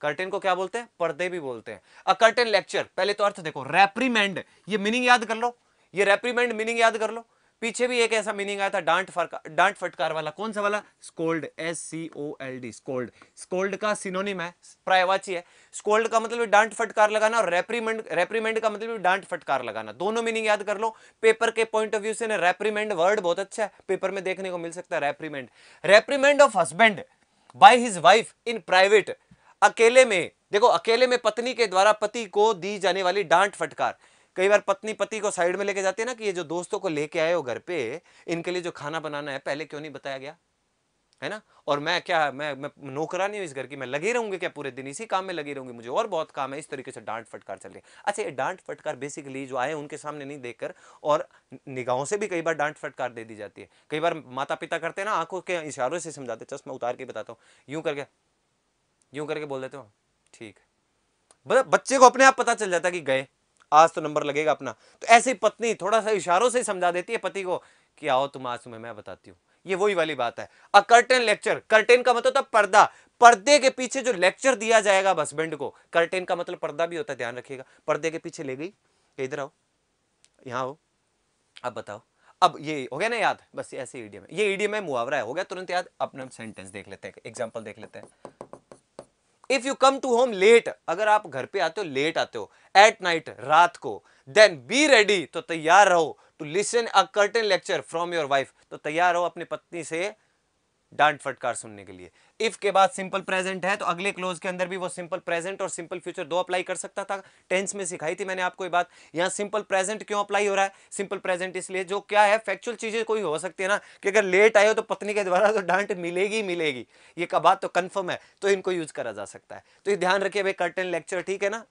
कर्टेन को क्या बोलते हैं पर्दे भी बोलते हैं अ कर्टेन लेक्चर पहले तो अर्थ देखो रेप्रीमेंड ये मीनिंग याद कर लो ये रेप्रीमेंड मीनिंग याद कर लो पीछे भी एक ऐसा मीनिंग आया था डांट फटकार डांट फटकार वाला कौन सा वाला scold S C O L D scold scold का सिनोनिम है प्रायवाची है स्कोल्ड का मतलब डांट फटकार लगाना और रेप्रीमेंड रेप्रीमेंड का मतलब डांट फटकार लगाना दोनों मीनिंग याद कर लो पेपर के पॉइंट ऑफ व्यू से रेप्रीमेंड वर्ड बहुत अच्छा है पेपर में देखने को मिल सकता है reprimand reprimand of husband by his wife in private अकेले में देखो अकेले में पत्नी के द्वारा पति को दी जाने वाली डांट फटकार कई बार पत्नी पति को साइड में लेके जाती है ना कि ये जो दोस्तों को लेके आए हो घर पे इनके लिए जो खाना बनाना है पहले क्यों नहीं बताया गया है ना और मैं क्या मैं मैं नौकरा नहीं हूँ इस घर की मैं लगी रहूंगी क्या पूरे दिन इसी काम में लगी रहूंगी मुझे और बहुत काम है इस तरीके से डांट फटकार चल रही है अच्छा ये डांट फटकार बेसिकली जो आए उनके सामने नहीं देखकर और निगाहों से भी कई बार डांट फटकार दे दी जाती है कई बार माता पिता करते हैं ना आंखों के इशारों से समझाते चश्मा उतार के बताता हूँ यूं करके यूं करके बोल देते हो ठीक है बच्चे को अपने आप पता चल जाता है कि गए आज तो नंबर लगेगा अपना तो ऐसी पत्नी थोड़ा सा इशारों से समझा देती है पति को कि आओ तुम आज तुम्हें मैं बताती हूँ ये वही वाली बात है अ कर्टेन लेक्चर कर्टेन का मतलब था पर्दा पर्दे के पीछे जो लेक्चर दिया जाएगा हस्बैंड को कर्टेन का मतलब पर्दा भी होता है ध्यान रखिएगा पर्दे के पीछे ले गई इधर आओ यहाँ आओ अब बताओ अब ये हो गया ना याद बस ऐसे ईडीएम ये ईडीएम मुहावरा है हो गया तुरंत याद अपना सेंटेंस देख लेते हैं एग्जाम्पल देख लेते हैं if you come to home late अगर आप घर पे आते हो लेट आते हो एट नाइट रात को देन बी रेडी तो तैयार रहो to listen a curtain lecture from your wife तो तैयार रहो अपनी पत्नी से डांट फटकार सुनने के लिए इफ के बाद सिंपल प्रेजेंट है तो अगले क्लोज के अंदर भी वो सिंपल प्रेजेंट और सिंपल फ्यूचर दो अप्लाई कर सकता था टेंस में सिखाई थी मैंने आपको ये बात यहाँ सिंपल प्रेजेंट क्यों अप्लाई हो रहा है सिंपल प्रेजेंट इसलिए जो क्या है फैक्चुअल चीजें कोई हो सकती है ना कि अगर लेट आए हो तो पत्नी के द्वारा तो डांट मिलेगी मिलेगी ये का बात तो कन्फर्म है तो इनको यूज करा जा सकता है तो ये ध्यान रखिए भाई कर्टन लेक्चर ठीक है ना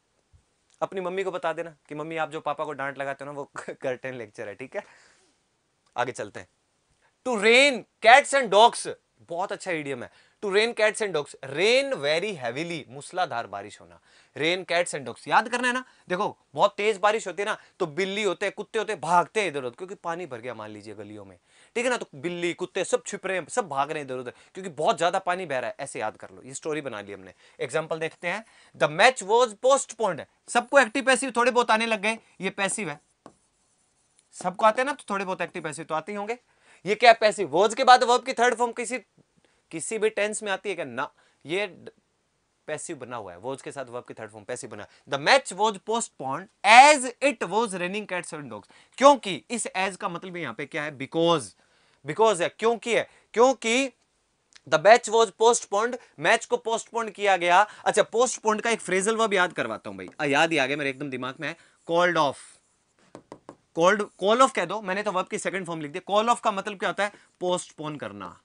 अपनी मम्मी को बता देना कि मम्मी आप जो पापा को डांट लगाते हो ना वो कर्टन [laughs] लेक्चर है ठीक है आगे चलते हैं to rain cats and dogs बहुत अच्छा आइडियम है to rain cats and dogs rain very heavily मूसलाधार बारिश होना रेन कैट्स एंड डॉग्स याद करना है ना देखो बहुत तेज बारिश होती है ना तो बिल्ली होते हैं कुत्ते होते हैं भागते हैं इधर उधर क्योंकि पानी भर गया मान लीजिए गलियों में ठीक है ना तो बिल्ली कुत्ते सब छिप रहे हैं सब भाग रहे हैं इधर उधर क्योंकि बहुत ज्यादा पानी बह रहा है ऐसे याद कर लो ये स्टोरी बना ली हमने एग्जाम्पल देखते हैं द मैच वॉज पोस्टपोन्ड सबको एक्टिव पैसिव थोड़े बहुत आने लग गए ये पैसिव है सबको आते हैं ना तो थोड़े बहुत एक्टिव पैसिव तो आते ही होंगे ये क्या पैसिव वॉज के बाद वर्ब की थर्ड फॉर्म किसी किसी भी टेंस में आती है क्या ना ये पैसिव बना हुआ है वोज के साथ वर्ब की थर्ड फॉर्म पैसिव बना the match was postponed as it was raining cats and dogs क्योंकि इस एज का मतलब यहां पे क्या है बिकॉज बिकॉज है क्योंकि है क्योंकि the match was postponed match को पोस्टपोन्ड किया गया अच्छा पोस्टपोन्ड का एक फ्रेजल वर्ब याद करवाता हूं भाई आ, याद ही आ गया मेरे एकदम दिमाग में called off called call off कह दो मैंने तो वर्ब की सेकंड फॉर्म लिख दी कॉल ऑफ का मतलब क्या होता है पोस्टपोन करना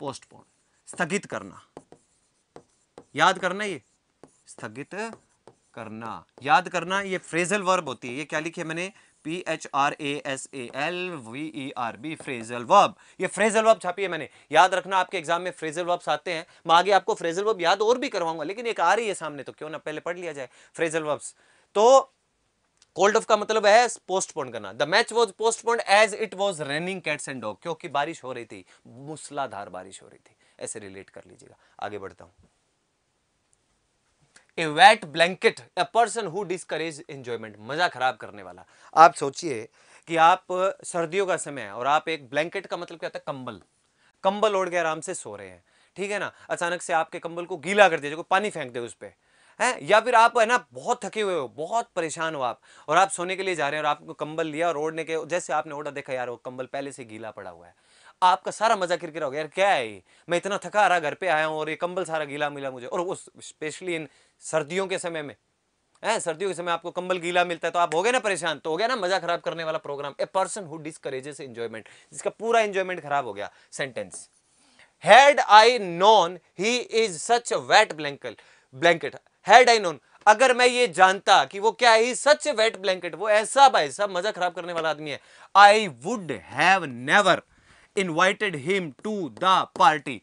पोस्टपोन स्थगित करना याद करना ये स्थगित करना याद करना ये फ्रेजल वर्ब होती है ये क्या लिखी है मैंने P H R A S A L V E R B phrasal verb ये फ्रेजल वर्ब छापी है मैंने याद रखना आपके एग्जाम में फ्रेजल वर्ब्स आते हैं मैं आगे आपको फ्रेजल वर्ब याद और भी करवाऊंगा लेकिन एक आ रही है सामने तो क्यों ना पहले पढ़ लिया जाए फ्रेजल वर्ब्स तो कोल्ड ऑफ का मतलब है पोस्टपोन करना the match was postpone as it was raining cats and dog क्योंकि बारिश हो रही थी मूसलाधार बारिश हो रही थी ऐसे रिलेट कर लीजिएगा आगे बढ़ता हूं a wet blanket a person who discourage enjoyment मजा खराब करने वाला आप सोचिए कि आप सर्दियों का समय है और आप एक ब्लैंकेट का मतलब क्या होता है कंबल कंबल ओढ़ के आराम से सो रहे हैं ठीक है ना अचानक से आपके कंबल को गीला कर दिया जाए पानी फेंक दे उस पर है या फिर आप है ना बहुत थके हुए हो बहुत परेशान हो आप और आप सोने के लिए जा रहे हो और आपको कंबल लिया और ओढ़ने के जैसे आपने ओढ़ा देखा यार वो कंबल पहले से गीला पड़ा हुआ है आपका सारा मजा किरकिरा हो गया यार क्या है ये मैं इतना थका रहा घर पे आया हूँ और ये कंबल सारा गीला मिला मुझे और उस स्पेशली इन सर्दियों के समय में है सर्दियों के समय आपको कंबल गीला मिलता है तो आप हो गए ना परेशान तो हो गया ना मजा खराब करने वाला programme a person who discourages enjoyment जिसका पूरा एंजॉयमेंट खराब हो गया sentence had I known he is such a wet blanket blanket had I known अगर मैं ये जानता कि वो क्या है सच वेट ब्लैंकेट वो ऐसा भाई सब मजा खराब करने वाला आदमी है I would have never invited him to the party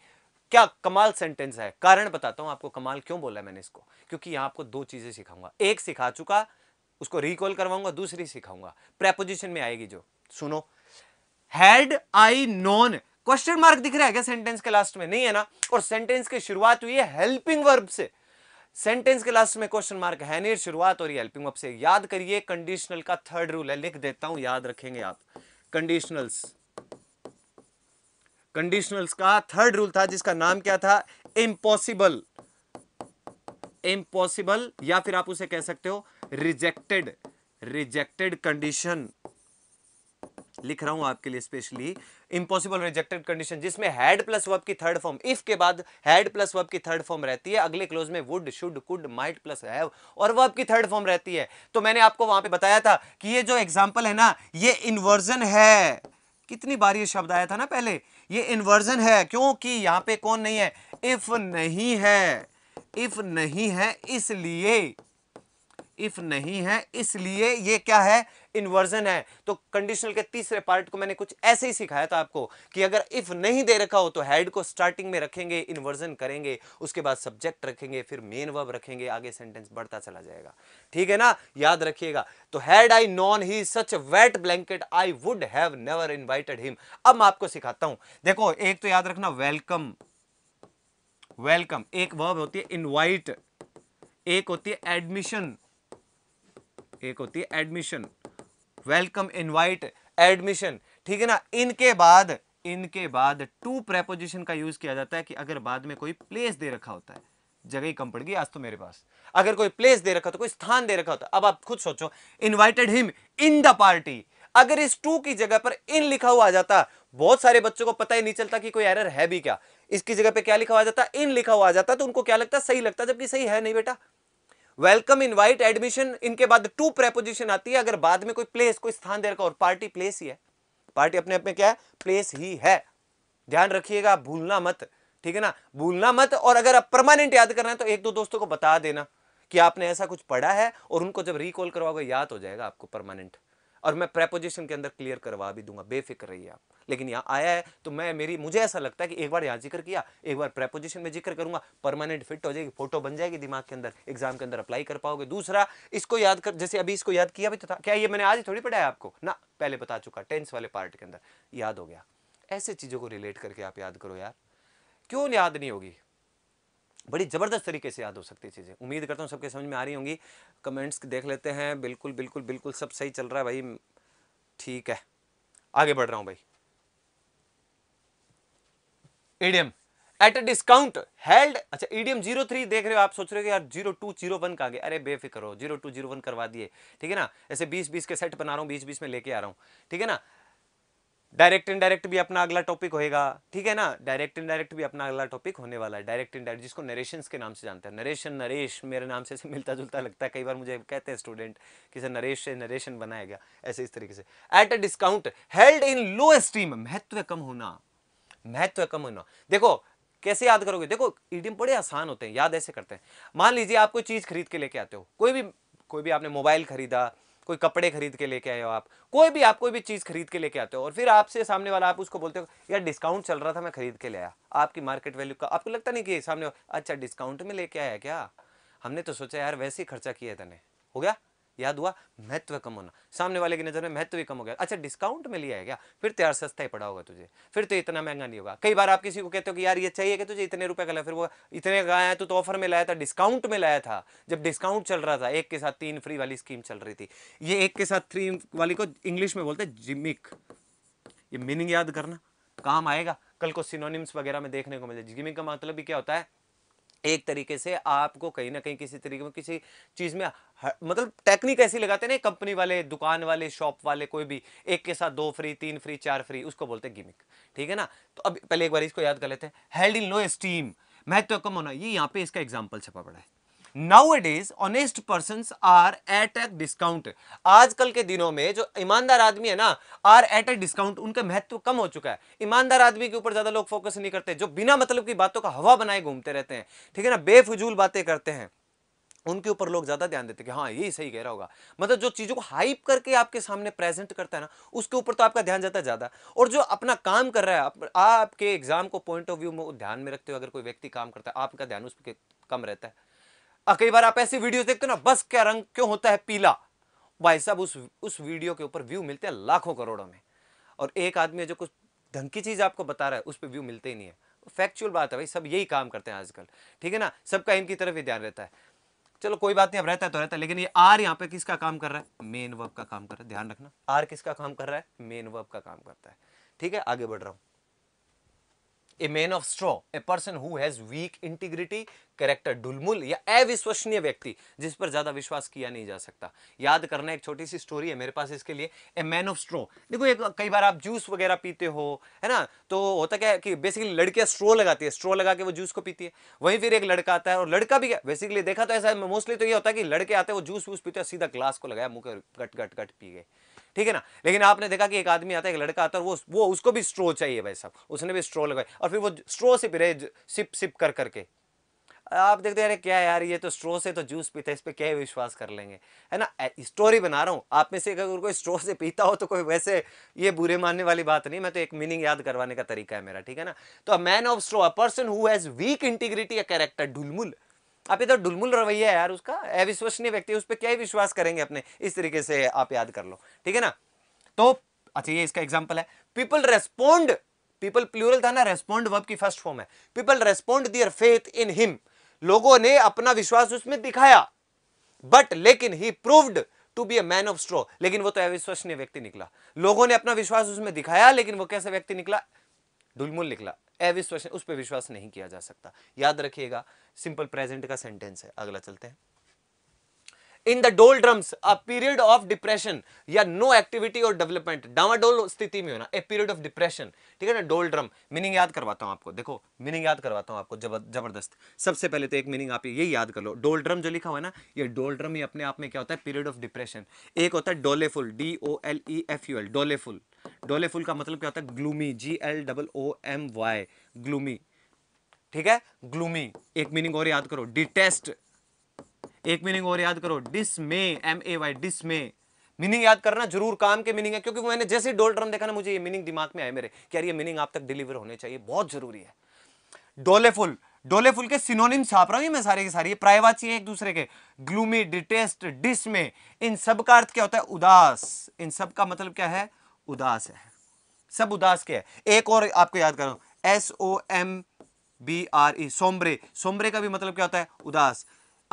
क्या कमाल सेंटेंस है कारण बताता हूं आपको कमाल क्यों बोला है मैंने इसको क्योंकि यहां आपको दो चीजें सिखाऊंगा एक सिखा चुका उसको रिकॉल करवाऊंगा दूसरी सिखाऊंगा प्रेपोजिशन में आएगी जो सुनो had I known question mark दिख रहा है क्या सेंटेंस के लास्ट में नहीं है ना और सेंटेंस की शुरुआत हुई है हेल्पिंग वर्ब से सेंटेंस के लास्ट में क्वेश्चन मार्क है नहीं शुरुआत हो रही है हेल्पिंग आपसे याद करिए कंडीशनल का थर्ड रूल है लिख देता हूं याद रखेंगे आप कंडीशनल्स कंडीशनल्स का थर्ड रूल था जिसका नाम क्या था इम्पॉसिबल इम्पॉसिबल या फिर आप उसे कह सकते हो रिजेक्टेड रिजेक्टेड कंडीशन लिख रहा हूं आपके लिए स्पेशली इम्पॉसिबल रिजेक्टेड कंडीशन जिसमें हैड प्लस वर्ब की थर्ड फॉर्म इफ के बाद हैड प्लस वर्ब की थर्ड फॉर्म रहती है अगले क्लोज में would should could might plus have और वर्ब की थर्ड फॉर्म रहती है तो मैंने आपको वहां पे बताया था कि ये जो एग्जांपल है ना ये इन्वर्जन है कितनी बार ये शब्द आया था ना पहले ये इन्वर्जन है क्योंकि यहां पर कौन नहीं है इफ नहीं है इफ नहीं है इसलिए इफ नहीं है इसलिए ये क्या है इन्वर्जन है तो कंडीशनल के तीसरे पार्ट को मैंने कुछ ऐसे ही सिखाया था आपको कि अगर इफ नहीं दे रखा हो तो हेड को स्टार्टिंग में रखेंगे इन्वर्जन करेंगे उसके बाद सब्जेक्ट रखेंगे फिर मेन वर्ब रखेंगे आगे सेंटेंस बढ़ता चला जाएगा ठीक है ना याद रखिएगा तो had I known he such wet blanket I would have never invited him अब मैं आपको सिखाता हूं देखो एक तो याद रखना वेलकम वेलकम एक वर्ब होती है इनवाइट एक होती है एडमिशन एक होती है एडमिशन वेलकम इनवाइट एडमिशन ठीक है ना इनके बाद इनके बाद टू प्रेपोजिशन का यूज किया जाता है कि अगर बाद में कोई प्लेस दे रखा होता है जगह ही कम पड़ गई आज तो मेरे पास अगर कोई प्लेस दे रखा तो कोई स्थान दे रखा होता अब आप खुद सोचो invited him in the party अगर इस टू की जगह पर इन लिखा हुआ आ जाता बहुत सारे बच्चों को पता ही नहीं चलता कि कोई एरर है भी क्या इसकी जगह पे क्या लिखा हुआ जाता इन लिखा हुआ जाता तो उनको क्या लगता सही लगता जबकि सही है नहीं बेटा वेलकम इनवाइट एडमिशन इनके बाद टू प्रेपोजिशन आती है अगर बाद में कोई प्लेस कोई स्थान दे रखा और पार्टी प्लेस ही है पार्टी अपने आप में क्या है प्लेस ही है ध्यान रखिएगा भूलना मत ठीक है ना भूलना मत और अगर आप परमानेंट याद करना है तो एक दो दोस्तों को बता देना कि आपने ऐसा कुछ पढ़ा है और उनको जब रिकॉल करवाओगे याद हो जाएगा आपको परमानेंट और मैं प्रेपोजिशन के अंदर क्लियर करवा भी दूंगा बेफिक्र रहिए आप लेकिन यहाँ आया है तो मैं मेरी मुझे ऐसा लगता है कि एक बार यहाँ जिक्र किया एक बार प्रेपोजिशन में जिक्र करूंगा परमानेंट फिट हो जाएगी फोटो बन जाएगी दिमाग के अंदर एग्जाम के अंदर अप्लाई कर पाओगे दूसरा इसको याद कर जैसे अभी इसको याद किया भी तो था क्या ये मैंने आज ही थोड़ी पढ़ाया आपको ना पहले बता चुका टेंस वाले पार्ट के अंदर याद हो गया ऐसे चीज़ों को रिलेट करके आप याद करो यार क्यों याद नहीं होगी बड़ी ज़बरदस्त तरीके से याद हो सकती चीज़ें उम्मीद करता हूँ सबके समझ में आ रही होंगी कमेंट्स देख लेते हैं बिल्कुल बिल्कुल बिल्कुल सब सही चल रहा है भाई ठीक है आगे बढ़ रहा हूँ भाई idiom at a discount held अच्छा ईडीएम e जीरो थ्री देख रहे हो आप सोच रहे हो यार जीरो टू जीरो वन का आगे अरे बेफिक्र हो जीरो टू जीरो वन करवा दिए ठीक है ना ऐसे बीस बीस के सेट बना रहा हूँ बीस बीस में लेके आ रहा हूँ ठीक है ना डायरेक्ट इनडायरेक्ट भी अपना अगला टॉपिक होएगा ठीक है ना डायरेक्ट इनडायरेक्ट भी अपना अगला टॉपिक होने वाला है डायरेक्ट इनडायरेक्ट जिसको नरेशन के नाम से जानते हैं नरेशन नरेश मेरे नाम से मिलता जुलता लगता है कई बार मुझे कहते हैं स्टूडेंट कि सर नरेश से नरेशन बनाया गया ऐसे इस तरीके से at a discount held in low esteem महत्व कम होना महत्व कम होना देखो कैसे याद करोगे देखो ईडियम बड़े आसान होते हैं याद ऐसे करते हैं मान लीजिए आप कोई चीज़ खरीद के लेके आते हो कोई भी कोई भी आपने मोबाइल खरीदा कोई कपड़े खरीद के लेके आए हो आप कोई भी आप कोई भी चीज़ खरीद के लेके आते हो और फिर आपसे सामने वाला आप उसको बोलते हो यार डिस्काउंट चल रहा था मैं खरीद के ले आया आपकी मार्केट वैल्यू का आपको लगता नहीं कि सामने अच्छा डिस्काउंट में लेके आया क्या हमने तो सोचा यार वैसे ही खर्चा किया तने हो गया याद हुआ महत्व कम होना सामने वाले की नज़र में महत्व भी कम हो गया अच्छा डिस्काउंट में लिया है क्या फिर तो यार सस्ता ही पड़ा होगा तुझे फिर तो इतना महंगा नहीं होगा कई बार आप किसी को कहते हो कि यार ये चाहिए अच्छा कि तुझे इतने रुपए का ला फिर वो इतने का आया तो, तो ऑफर में लाया था डिस्काउंट में लाया था जब डिस्काउंट चल रहा था एक के साथ तीन फ्री वाली स्कीम चल रही थी ये एक के साथ थ्री वाली को इंग्लिश में बोलते जिमिक ये मीनिंग याद करना काम आएगा कल को सिनोनिम्स वगैरह में देखने को मिले जिमिक का मतलब भी क्या होता है एक तरीके से आपको कहीं ना कहीं किसी तरीके में किसी चीज़ में हर, मतलब टेक्निक ऐसी लगाते ना कंपनी वाले दुकान वाले शॉप वाले कोई भी एक के साथ दो फ्री तीन फ्री चार फ्री उसको बोलते हैं गिमिक ठीक है ना तो अब पहले एक बार इसको याद कर लेते हैं हेल्ड इन लो स्टीम महत्व कम होना ये यहाँ पे इसका एग्जाम्पल छपा पड़ा है nowadays honest person are at a discount आजकल के दिनों में जो ईमानदार आदमी है ना आर एट ए डिस्काउंट उनका महत्व कम हो चुका है ईमानदार आदमी के ऊपर ज्यादा लोग फोकस नहीं करते जो बिना मतलब की बातों का हवा बनाए घूमते रहते हैं ठीक है ना बेफजूल बातें करते हैं उनके ऊपर लोग ज़्यादा ध्यान देते कि हाँ यही सही कह रहा होगा मतलब जो चीज़ों को हाइप करके आपके सामने प्रेजेंट करता है ना उसके ऊपर तो आपका ध्यान जाता है ज़्यादा और जो अपना काम कर रहा है आप, आपके एग्जाम को पॉइंट ऑफ व्यू में ध्यान में रखते हो अगर कोई व्यक्ति काम करता है आपका ध्यान उस पर कम रहता है कई बार आप ऐसी वीडियो देखते हो ना बस क्या रंग क्यों होता है पीला भाई साहब उस उस वीडियो के ऊपर व्यू मिलते हैं लाखों करोड़ों में और एक आदमी जो कुछ ढंग की चीज़ आपको बता रहा है उस पर व्यू मिलते ही नहीं है फैक्चुअल बात है भाई सब यही काम करते हैं आजकल ठीक है ना सबका इनकी तरफ ही ध्यान रहता है चलो कोई बात नहीं अब रहता है तो रहता है लेकिन ये आर यहाँ पे किसका काम कर रहा है मेन वर्ब का काम कर रहा है ध्यान रखना आर किसका काम कर रहा है मेन वर्ब का काम करता है ठीक है आगे बढ़ रहा हूँ a man of straw a person who has weak integrity character डुलमुल या अविश्वसनीय व्यक्ति जिस पर ज्यादा विश्वास किया नहीं जा सकता याद करना एक छोटी सी स्टोरी है मेरे पास इसके लिए ए मैन ऑफ स्ट्रॉ देखो एक कई बार आप जूस वगैरह पीते हो है ना तो होता क्या है कि बेसिकली लड़कियां स्ट्रो लगाती है स्ट्रो लगा के वो जूस को पीती है वहीं फिर एक लड़का आता है और लड़का भी क्या बेसिकली देखा तो ऐसा मोस्टली तो ये होता है कि लड़के आते हैं वो जूस वूस पीते हैं सीधा ग्लास को लगाया मुँह गट गट गट पी गए ठीक है ना लेकिन आपने देखा कि एक आदमी आता है एक लड़का आता है वो वो उसको भी स्ट्रो चाहिए भाई साहब उसने भी स्ट्रो लगाई और फिर वो स्ट्रो से पी रहे सिप सिप कर करके आप देखते अरे क्या यार ये तो स्ट्रो से तो जूस पीते इस पर क्या विश्वास कर लेंगे है ना स्टोरी बना रहा हूँ आप में से अगर कोई स्ट्रो से पीता हो तो कोई वैसे ये बुरे मानने वाली बात नहीं मैं तो एक मीनिंग याद करवाने का तरीका है मेरा ठीक है ना तो a man of straw a person who has weak integrity a character डुलमुल आप इधर तो डुलमुल रवैया है यार उसका अविश्वसनीय व्यक्ति उस पर क्या विश्वास करेंगे अपने इस तरीके से आप याद कर लो ठीक है ना तो अच्छा ये इसका एग्जाम्पल है पीपल रेस्पोंड पीपल प्लूरल था ना रेस्पोंड वर्ब की फर्स्ट फॉर्म है people respond their faith in him लोगों ने अपना विश्वास उसमें दिखाया बट लेकिन he proved to be a man of straw लेकिन वो तो अविश्वसनीय व्यक्ति निकला लोगों ने अपना विश्वास उसमें दिखाया लेकिन वो कैसे व्यक्ति निकला ढुलमुल निकला अविश्वसनीय उस पर विश्वास नहीं किया जा सकता याद रखिएगा सिंपल प्रेजेंट का सेंटेंस है अगला चलते हैं in the doldrums a period of depression या नो एक्टिविटी और डेवलपमेंट डावाडोल स्थिति में होना ए पीरियड ऑफ डिप्रेशन ठीक है ना डोल ड्रम मीनिंग याद करवाता हूं आपको देखो मीनिंग याद करवाता हूं आपको जबरदस्त सबसे पहले तो एक मीनिंग आप ये याद कर लो डोल ड्रम जो लिखा हुआ है ना ये डोल ड्रम ही अपने आप में क्या होता है पीरियड ऑफ डिप्रेशन एक होता है doleful D O L E F U L doleful doleful का मतलब क्या होता है gloomy G L double O M Y gloomy ठीक है ग्लूमी एक मीनिंग और याद करो डिटेस्ट एक मीनिंग और याद करो dismay M A Y dismay meaning याद करना जरूर काम के मीनिंग है क्योंकि मैंने जैसे डोल ड्रम देखा ना मुझे ये मीनिंग दिमाग में आए मेरे कि यार ये मीनिंग आप तक डिलीवर होने चाहिए बहुत जरूरी है डोलेफुल डोलेफुल के सिनोनिम छाप रहा हूँ मैं सारे के सारे प्रायवाची है एक दूसरे के ग्लूमी डिटेस्ट डिसमे इन सब का अर्थ क्या होता है उदास इन सब का मतलब क्या है उदास है सब उदास के है एक और आपको याद कर रहा हूं S O M B R E sombre sombre का भी मतलब क्या होता है उदास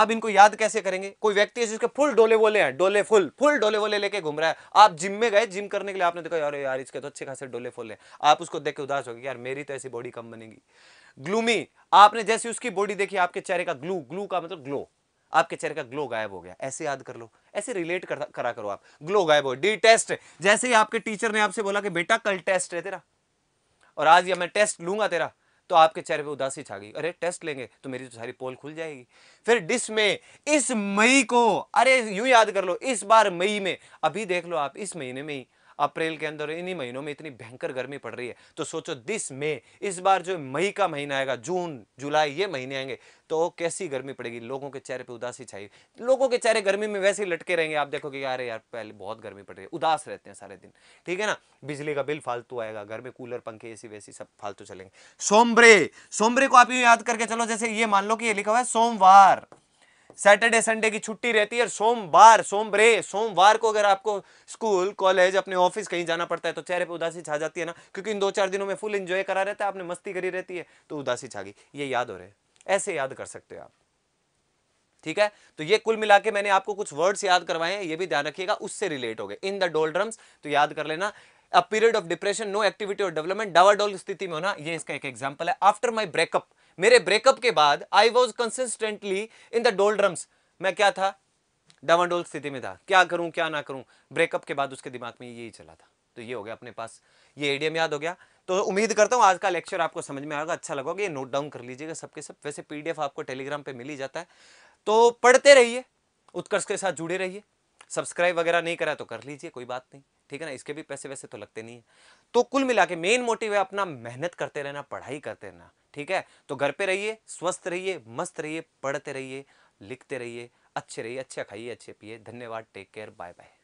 अब इनको याद कैसे करेंगे कोई व्यक्ति है जिसके फुल डोले वोले हैं डोले फुल फुल डोले वोले लेके घूम रहा है आप जिम में गए जिम करने के लिए आपने देखा यार यार इसके तो अच्छे खासे डोले फुल हैं आप उसको देख के उदास हो गए यार मेरी तो ऐसी बॉडी कम बनेगी ग्लूमी आपने जैसे उसकी बॉडी देखी आपके चेहरे का ग्लू ग्लू का मतलब ग्लो आपके चेहरे का ग्लो गायब हो गया ऐसे याद कर लो ऐसे रिलेट कर, करा करो आप ग्लो गायब हो डी टेस्ट जैसे ही आपके टीचर ने आपसे बोला कि बेटा कल टेस्ट है तेरा और आज या मैं टेस्ट लूंगा तेरा तो आपके चेहरे पे उदासी छा गई अरे टेस्ट लेंगे तो मेरी तो सारी पोल खुल जाएगी फिर डिस में इस मई को अरे यूं याद कर लो इस बार मई में अभी देख लो आप इस महीने में ही अप्रैल के अंदर इन्हीं महीनों में इतनी भयंकर गर्मी पड़ रही है तो सोचो दिस मे इस बार जो मई का महीना आएगा जून जुलाई ये महीने आएंगे तो कैसी गर्मी पड़ेगी लोगों के चेहरे पर उदासी छाई लोगों के चेहरे गर्मी में वैसे ही लटके रहेंगे आप देखोगे यार यार पहले बहुत गर्मी पड़ रही है उदास रहते हैं सारे दिन ठीक है ना बिजली का बिल फालतू आएगा घर में कूलर पंखे सी वैसी सब फालतू चलेंगे सोमब्रे सोमब्रे को आप ये याद करके चलो जैसे ये मान लो कि ये लिखा हुआ है सोमवार सैटरडे संडे की छुट्टी रहती है और सोमवार सोमरे सोमवार को अगर आपको स्कूल कॉलेज अपने ऑफिस कहीं जाना पड़ता है तो चेहरे पर उदासी छा जाती है ना क्योंकि इन दो चार दिनों में फुल इंजॉय करा रहता है आपने मस्ती करी रहती है तो उदासी छा गई ये याद हो रहे ऐसे याद कर सकते हो आप ठीक है तो ये कुल मिला के मैंने आपको कुछ वर्ड्स याद करवाए हैं ये भी ध्यान रखिएगा उससे रिलेट हो गए इन द डोल्ड्रम्स तो याद कर लेना a period of depression no activity और डेवलपमेंट डावाडोल स्थिति में होना ये इसका एक एग्जाम्पल है आफ्टर माई ब्रेकअप मेरे ब्रेकअप के बाद I was consistently in the doldrums मैं क्या था डावाडोल स्थिति में था क्या करूं क्या ना करूं ब्रेकअप के बाद उसके दिमाग में यही चला था तो ये हो गया अपने पास ये एडियम याद हो गया तो उम्मीद करता हूँ आज का लेक्चर आपको समझ में आएगा अच्छा लगोगे ये नोट डाउन कर लीजिएगा सबके सब वैसे पीडीएफ आपको टेलीग्राम पे मिल ही जाता है तो पढ़ते रहिए उत्कर्ष के साथ जुड़े रहिए सब्सक्राइब वगैरह नहीं करा तो कर लीजिए कोई बात नहीं ठीक है ना इसके भी पैसे वैसे तो लगते नहीं है तो कुल मिला के मेन मोटिव है अपना मेहनत करते रहना पढ़ाई करते रहना ठीक है तो घर पे रहिए स्वस्थ रहिए मस्त रहिए पढ़ते रहिए लिखते रहिए अच्छे रहिए अच्छा खाइए अच्छे पिए धन्यवाद टेक केयर बाय बाय